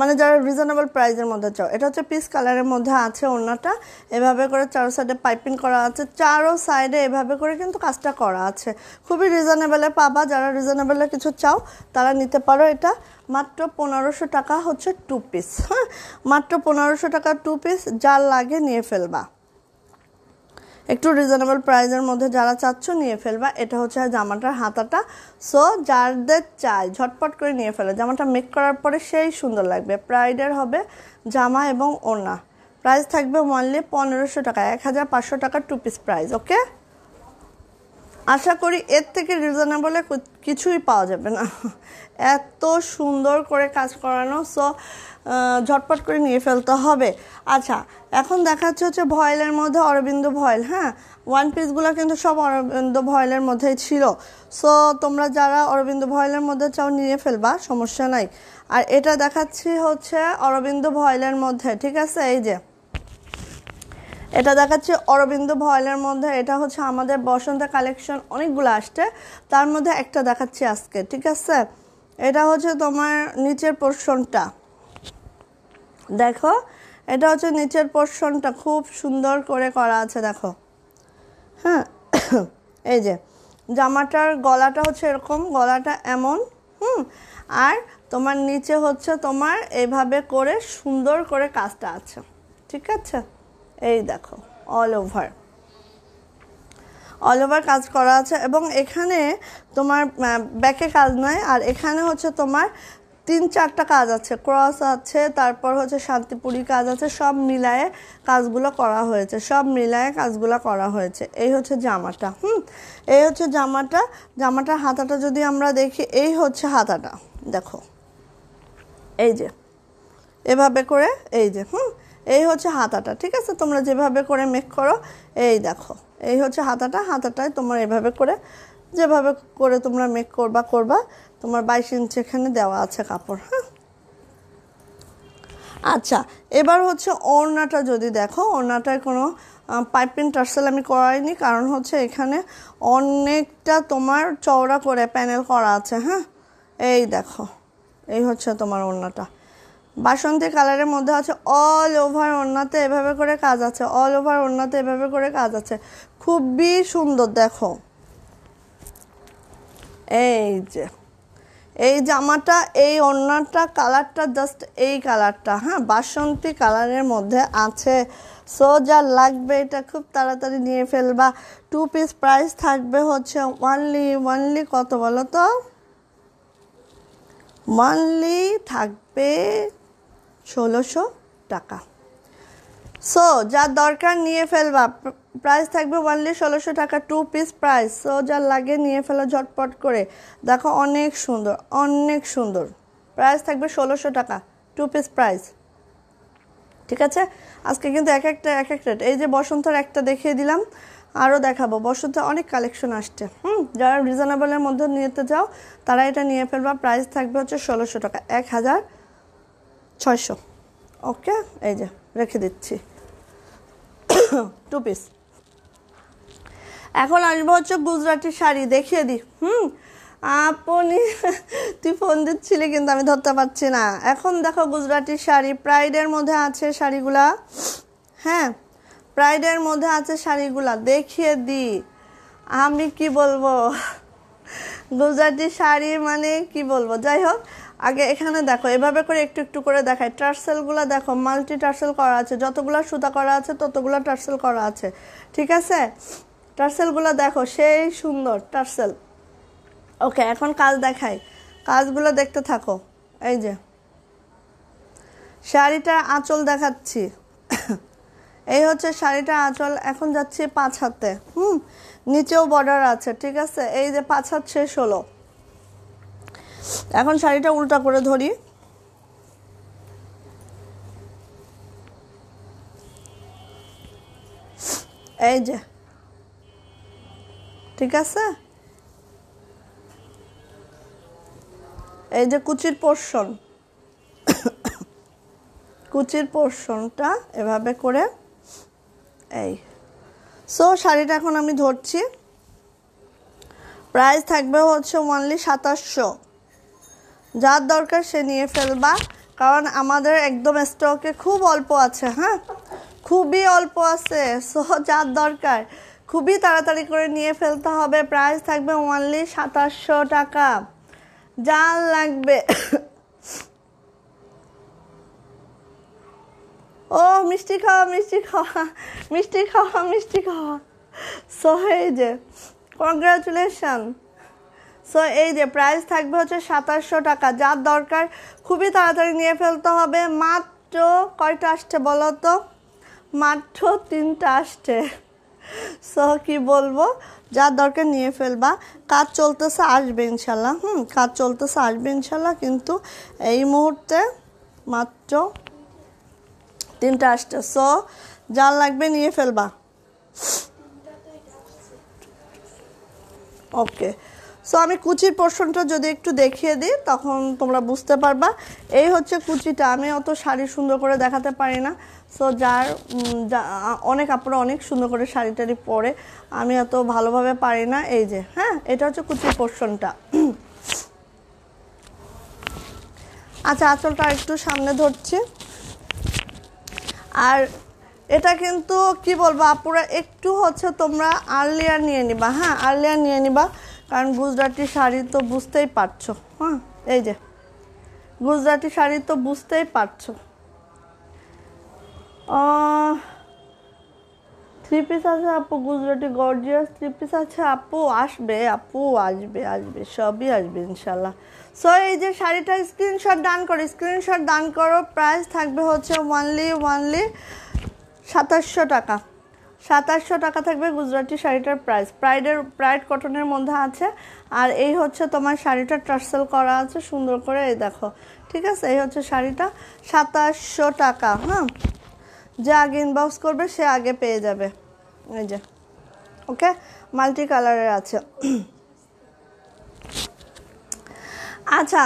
মানে যারা রিজনেবল প্রাইসের মধ্যে চাও এটা হচ্ছে পিস কালারের মধ্যে আছে ওড়নাটা এভাবে করে চারো সাইডে পাইপিং করা আছে চারো সাইডে এভাবে করে কিন্তু কাজটা করা আছে খুবই রিজনেবলে পাবা যারা রিজনেবলে কিছু চাও তারা নিতে পারো এটা মাত্র পনেরোশো টাকা হচ্ছে টু পিস হ্যাঁ মাত্র পনেরোশো টাকা টু পিস যার লাগে নিয়ে ফেলবা একটু রিজনেবল প্রাইজের মধ্যে যারা চাচ্ছ নিয়ে ফেলবা এটা হচ্ছে জামাটার হাতাটা সো যারদের চাই ঝটপট করে নিয়ে ফেলে জামাটা মেক করার পরে সেই সুন্দর লাগবে প্রাইডের হবে জামা এবং ওনা প্রাইস থাকবে ওয়ানলি পনেরোশো টাকা এক হাজার পাঁচশো টাকার টু পিস প্রাইস ওকে আশা করি এর থেকে রিজনেবলে কিছুই পাওয়া যাবে না এত সুন্দর করে কাজ করানো সো ঝটপট করে নিয়ে ফেলতে হবে আচ্ছা এখন দেখাচ্ছে হচ্ছে ভয়েলের মধ্যে অরবিন্দ ভয়েল হ্যাঁ ওয়ান পিসগুলো কিন্তু সব অরবিন্দ ভয়েলের মধ্যেই ছিল সো তোমরা যারা অরবিন্দ ভয়েলের মধ্যে চাও নিয়ে ফেলবা সমস্যা নাই আর এটা দেখাচ্ছি হচ্ছে অরবিন্দ ভয়েলের মধ্যে ঠিক আছে এই যে এটা দেখাচ্ছে অরবিন্দ ভয়েলের মধ্যে এটা হচ্ছে আমাদের বসন্তের কালেকশন অনেকগুলো আসছে তার মধ্যে একটা দেখাচ্ছি আজকে ঠিক আছে এটা হচ্ছে তোমার নিচের পোর্শনটা দেখো এটা হচ্ছে নিচের পোর্শনটা খুব সুন্দর করে করা আছে দেখো হ্যাঁ এই যে জামাটার গলাটা হচ্ছে এরকম গলাটা এমন হুম আর তোমার নিচে হচ্ছে তোমার এভাবে করে সুন্দর করে কাজটা আছে ঠিক আছে এই দেখো অল ওভার অল ওভার কাজ করা আছে এবং এখানে তোমার ব্যাকে কাজ নয় আর এখানে হচ্ছে তোমার তিন চারটা কাজ আছে ক্রস আছে তারপর হচ্ছে শান্তিপুরি কাজ আছে সব মিলায়ে কাজগুলো করা হয়েছে সব মিলায়ে কাজগুলো করা হয়েছে এই হচ্ছে জামাটা হুম এই হচ্ছে জামাটা জামাটার হাতাটা যদি আমরা দেখি এই হচ্ছে হাতাটা দেখো এই যে এভাবে করে এই যে হুম এই হচ্ছে হাতাটা ঠিক আছে তোমরা যেভাবে করে মেক করো এই দেখো এই হচ্ছে হাতাটা হাতাটায় তোমার এভাবে করে যেভাবে করে তোমরা মেক করবা করবা তোমার বাইশ ইঞ্চি এখানে দেওয়া আছে কাপড় হ্যাঁ আচ্ছা এবার হচ্ছে ওড়নাটা যদি দেখো ওড়নাটায় কোনো পাইপিং টার্সেল আমি করাইনি কারণ হচ্ছে এখানে অনেকটা তোমার চওড়া করে প্যানেল করা আছে হ্যাঁ এই দেখো এই হচ্ছে তোমার ওড়নাটা বাসন্তী কালারের মধ্যে আছে অল ওভার ওড়নাতে এভাবে করে কাজ আছে অল ওভার ওড়নাতে এভাবে করে কাজ আছে খুবই সুন্দর দেখো এই যে এই জামাটা এই ওড়নাটা কালারটা জাস্ট এই কালারটা হ্যাঁ বাসন্তী কালারের মধ্যে আছে সো যা লাগবে এটা খুব তাড়াতাড়ি নিয়ে ফেলবা টু পিস প্রাইস থাকবে হচ্ছে ওয়ানলি ওয়ানলি কত বলো তো ওয়ানলি থাকবে ষোলোশো টাকা সো যার দরকার নিয়ে ফেলবা প্রাইস থাকবে ওয়ানলি ষোলোশো টাকা টু পিস প্রাইস সো যা লাগে নিয়ে ফেলো ঝটপট করে দেখো অনেক সুন্দর অনেক সুন্দর প্রাইস থাকবে ষোলোশো টাকা টু পিস প্রাইস ঠিক আছে আজকে কিন্তু এক একটা এক একটা রেট এই যে বসন্তর একটা দেখিয়ে দিলাম আরও দেখাবো বসন্তে অনেক কালেকশন আসছে হুম যারা রিজনেবলের মধ্যে নিতে চাও তারা এটা নিয়ে ফেলবা প্রাইস থাকবে হচ্ছে ষোলোশো টাকা এক হাজার ছয়শো ওকে এই যে রেখে দিচ্ছি টু পিস এখন আসবো হচ্ছে গুজরাটি শাড়ি দেখিয়ে দিই হুম আপনি তুই ফোন দিচ্ছিলি কিন্তু আমি ধরতে পারছি না এখন দেখো গুজরাটি শাড়ি প্রাইডের মধ্যে আছে শাড়িগুলা হ্যাঁ প্রাইডের মধ্যে আছে শাড়িগুলা দেখিয়ে দিই আমি কি বলবো গুজরাটি শাড়ি মানে কি বলবো যাই হোক আগে এখানে দেখো এভাবে করে একটু একটু করে দেখায় টার্সেলগুলো দেখো মাল্টি টার্সেল করা আছে যতগুলো সুতা করা আছে ততগুলো টার্সেল করা আছে ঠিক আছে টার্সেলগুলো দেখো সেই সুন্দর টার্সেল ওকে এখন কাজ দেখাই কাজগুলো দেখতে থাকো এই যে শাড়িটার আঁচল দেখাচ্ছি এই হচ্ছে শাড়িটা আঁচল এখন যাচ্ছি পাঁচ হাতে হুম নিচেও বর্ডার আছে ঠিক আছে এই যে পাঁচ হাত শেষ হলো এখন শাড়িটা উল্টা করে ধরি এই যে ঠিক আছে এই যে কুচির পোর্শন কুচির পোর্শনটা এভাবে করে এই সো শাড়িটা এখন আমি ধরছি প্রাইস থাকবে হচ্ছে ওয়ানলি সাতাশশো যার দরকার সে নিয়ে ফেলবা কারণ আমাদের একদম স্টকে খুব অল্প আছে হ্যাঁ খুবই অল্প আছে সো যার দরকার খুবই তাড়াতাড়ি করে নিয়ে ফেলতে হবে প্রাইস থাকবে ওনলি সাতাশশো টাকা যার লাগবে ও মিষ্টি খাওয়া মিষ্টি খাওয়া মিষ্টি খাওয়া মিষ্টি খাওয়া সো হয়ে যে কংগ্রাচুলেশন সো এই যে প্রাইস থাকবে হচ্ছে সাতাশশো টাকা যার দরকার খুবই তাড়াতাড়ি নিয়ে ফেলতে হবে মাত্র কয়টা আসছে বলো তো মাত্র তিনটা আসছে সো কি বলবো যার দরকার নিয়ে ফেলবা কাজ চলতেছে আসবে ইনশাল্লাহ হুম কাজ চলতেছে আসবে ইনশাল্লাহ কিন্তু এই মুহূর্তে মাত্র তিনটা আসছে সো যার লাগবে নিয়ে ফেলবা ওকে সো আমি কুচির পোর্শনটা যদি একটু দেখিয়ে দিই তখন তোমরা বুঝতে পারবা এই হচ্ছে কুচিটা আমি অত শাড়ি সুন্দর করে দেখাতে পারি না সো যার অনেক আপনারা অনেক সুন্দর করে শাড়ি টাড়ি পরে আমি এত ভালোভাবে পারি না এই যে হ্যাঁ এটা হচ্ছে কুচির পোর্শনটা আচ্ছা আঁচলটা একটু সামনে ধরছি আর এটা কিন্তু কি বলবো আপুরা একটু হচ্ছে তোমরা আর্লিয়ার নিয়ে নিবা হ্যাঁ আর্লিয়ার নিয়ে নিবা কারণ গুজরাটি শাড়ি তো বুঝতেই পারছো হ্যাঁ এই যে গুজরাটি শাড়ি তো বুঝতেই পারছো থ্রি পিস আছে আপু গুজরাটি গর্জিয়াস থ্রি পিস আছে আপু আসবে আপু আসবে আসবে সবই আসবে ইনশাল্লাহ সো এই যে শাড়িটা স্ক্রিনশট দান করো স্ক্রিনশট দান করো প্রাইস থাকবে হচ্ছে ওয়ানলি ওয়ানলি সাতাশশো টাকা সাতাশশো টাকা থাকবে গুজরাটি শাড়িটার প্রাইস প্রাইডের প্রাইড কটনের মধ্যে আছে আর এই হচ্ছে তোমার শাড়িটা টার্সেল করা আছে সুন্দর করে এই দেখো ঠিক আছে এই হচ্ছে শাড়িটা সাতাশশো টাকা হ্যাঁ যে আগে ইনবক্স করবে সে আগে পেয়ে যাবে এই যে ওকে মাল্টি কালারের আছে আচ্ছা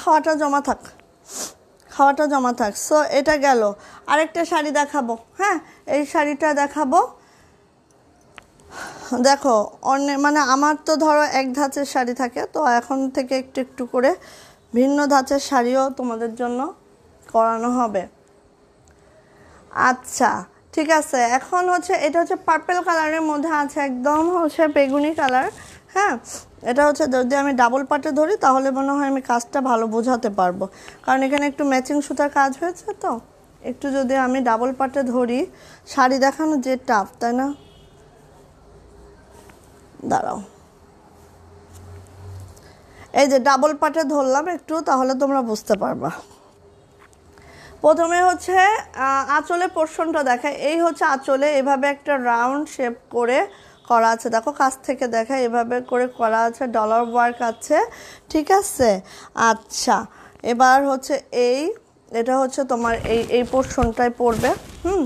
খাওয়াটা জমা থাক খাওয়াটা জমা থাক সো এটা গেল আরেকটা শাড়ি দেখাবো হ্যাঁ এই শাড়িটা দেখাবো দেখো অনেক মানে আমার তো ধরো এক ধাঁচের শাড়ি থাকে তো এখন থেকে একটু একটু করে ভিন্ন ধাঁচের শাড়িও তোমাদের জন্য করানো হবে আচ্ছা ঠিক আছে এখন হচ্ছে এটা হচ্ছে পার্পেল কালারের মধ্যে আছে একদম হচ্ছে বেগুনি কালার হ্যাঁ এটা হচ্ছে যদি আমি ডাবল পাটে ধরি তাহলে মনে হয় আমি কাজটা ভালো বোঝাতে পারবো কারণ এখানে একটু ম্যাচিং সুতার কাজ হয়েছে তো একটু যদি আমি ডাবল পাটে ধরি শাড়ি দেখানো যে টাফ তাই না দাঁড়াও এই যে ডাবল পাটে ধরলাম একটু তাহলে তোমরা বুঝতে পারবা প্রথমে হচ্ছে আঁচলে পোর্শনটা দেখা এই হচ্ছে আঁচলে এভাবে একটা রাউন্ড শেপ করে করা আছে দেখো কাছ থেকে দেখা এভাবে করে করা আছে ডলার ওয়ার্ক আছে ঠিক আছে আচ্ছা এবার হচ্ছে এই এটা হচ্ছে তোমার এই এই পোর্শনটায় পড়বে হুম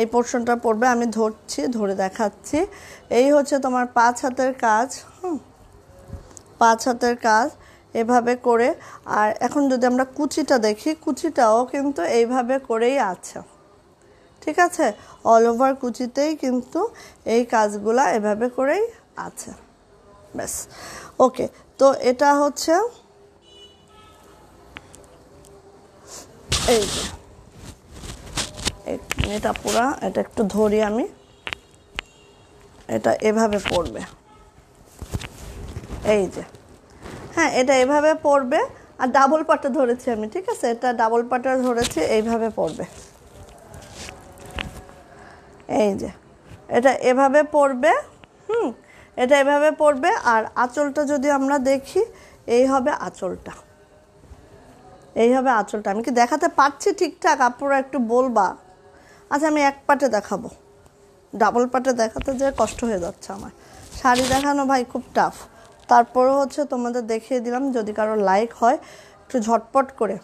এই পোর্শনটা পড়বে আমি ধরছি ধরে দেখাচ্ছি এই হচ্ছে তোমার পাঁচ হাতের কাজ হুম পাঁচ হাতের কাজ এভাবে করে আর এখন যদি আমরা কুচিটা দেখি কুচিটাও কিন্তু এইভাবে করেই আছে ঠিক আছে অল ওভার কুচিতেই কিন্তু এই কাজগুলা এভাবে করেই আছে ব্যাস ওকে তো এটা হচ্ছে এই যে এক এটা একটু ধরি আমি এটা এভাবে পড়বে এই যে হ্যাঁ এটা এভাবে পড়বে আর ডাবল পাটা ধরেছি আমি ঠিক আছে এটা ডাবল পাটা ধরেছি এইভাবে পড়বে এই যে এটা এভাবে পড়বে হুম এটা এভাবে পড়বে আর আঁচলটা যদি আমরা দেখি এই হবে আঁচলটা এইভাবে আঁচলটা আমি কি দেখাতে পারছি ঠিকঠাক আপুরা একটু বলবা আচ্ছা আমি এক পাটে দেখাবো ডাবল পাটে দেখাতে যে কষ্ট হয়ে যাচ্ছে আমার শাড়ি দেখানো ভাই খুব টাফ তারপরে হচ্ছে তোমাদের দেখিয়ে দিলাম যদি কারো লাইক হয় একটু ঝটপট করে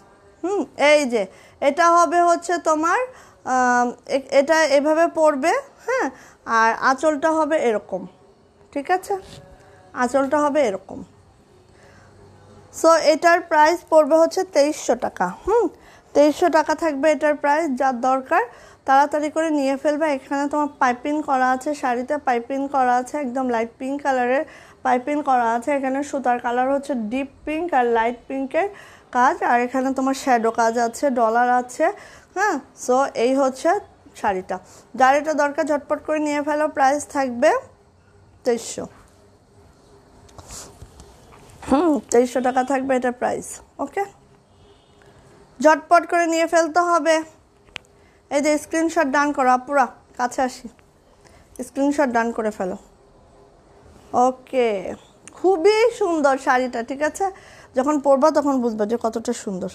হুম এই যে এটা হবে হচ্ছে তোমার এটা এভাবে পড়বে হ্যাঁ আর আঁচলটা হবে এরকম ঠিক আছে আঁচলটা হবে এরকম সো এটার প্রাইস পড়বে হচ্ছে তেইশশো টাকা হুম তেইশশো টাকা থাকবে এটার প্রাইস যার দরকার তাড়াতাড়ি করে নিয়ে ফেলবে এখানে তোমার পাইপিং করা আছে শাড়িতে পাইপিং করা আছে একদম লাইট পিঙ্ক কালারের পাইপিং করা আছে এখানে সুতার কালার হচ্ছে ডিপ পিঙ্ক আর লাইট পিঙ্কের কাজ আর এখানে তোমার শ্যাডো কাজ আছে ডলার আছে হ্যাঁ সো এই হচ্ছে শাড়িটা যার এটা দরকার ঝটপট করে নিয়ে ফেলো প্রাইস থাকবে তেইশশো হুম তেইশশো টাকা থাকবে এটা প্রাইস ওকে ঝটপট করে নিয়ে ফেলতে হবে এই যে স্ক্রিনশট ডান করো আপুরা কাছে আসি স্ক্রিনশট ডান করে ফেলো ওকে খুবই সুন্দর শাড়িটা ঠিক আছে যখন পরবা তখন বুঝবা যে কতটা সুন্দর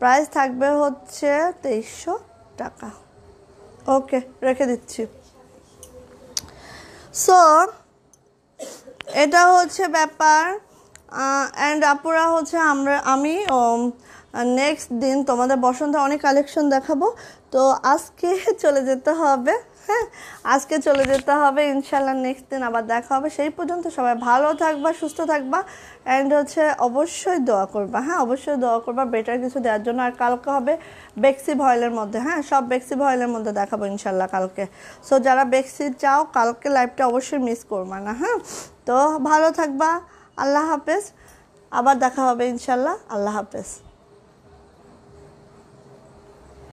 প্রাইস থাকবে হচ্ছে তেইশশো টাকা ওকে রেখে দিচ্ছি সো এটা হচ্ছে ব্যাপার অ্যান্ড আপুরা হচ্ছে আমরা আমি নেক্সট দিন তোমাদের বসন্তে অনেক কালেকশন দেখাবো তো আজকে চলে যেতে হবে হ্যাঁ আজকে চলে যেতে হবে ইনশাল্লাহ নেক্সট দিন আবার দেখা হবে সেই পর্যন্ত সবাই ভালো থাকবা সুস্থ থাকবা অ্যান্ড হচ্ছে অবশ্যই দোয়া করবা হ্যাঁ অবশ্যই দোয়া করবা বেটার কিছু দেওয়ার জন্য আর কালকে হবে বেক্সি ভয়েলের মধ্যে হ্যাঁ সব বেক্সি ভয়েলের মধ্যে দেখাবো ইনশাল্লাহ কালকে সো যারা বেক্সি চাও কালকে লাইভটা অবশ্যই মিস করবা না হ্যাঁ তো ভালো থাকবা আল্লাহ হাফেজ আবার দেখা হবে ইনশাল্লাহ আল্লাহ হাফেজ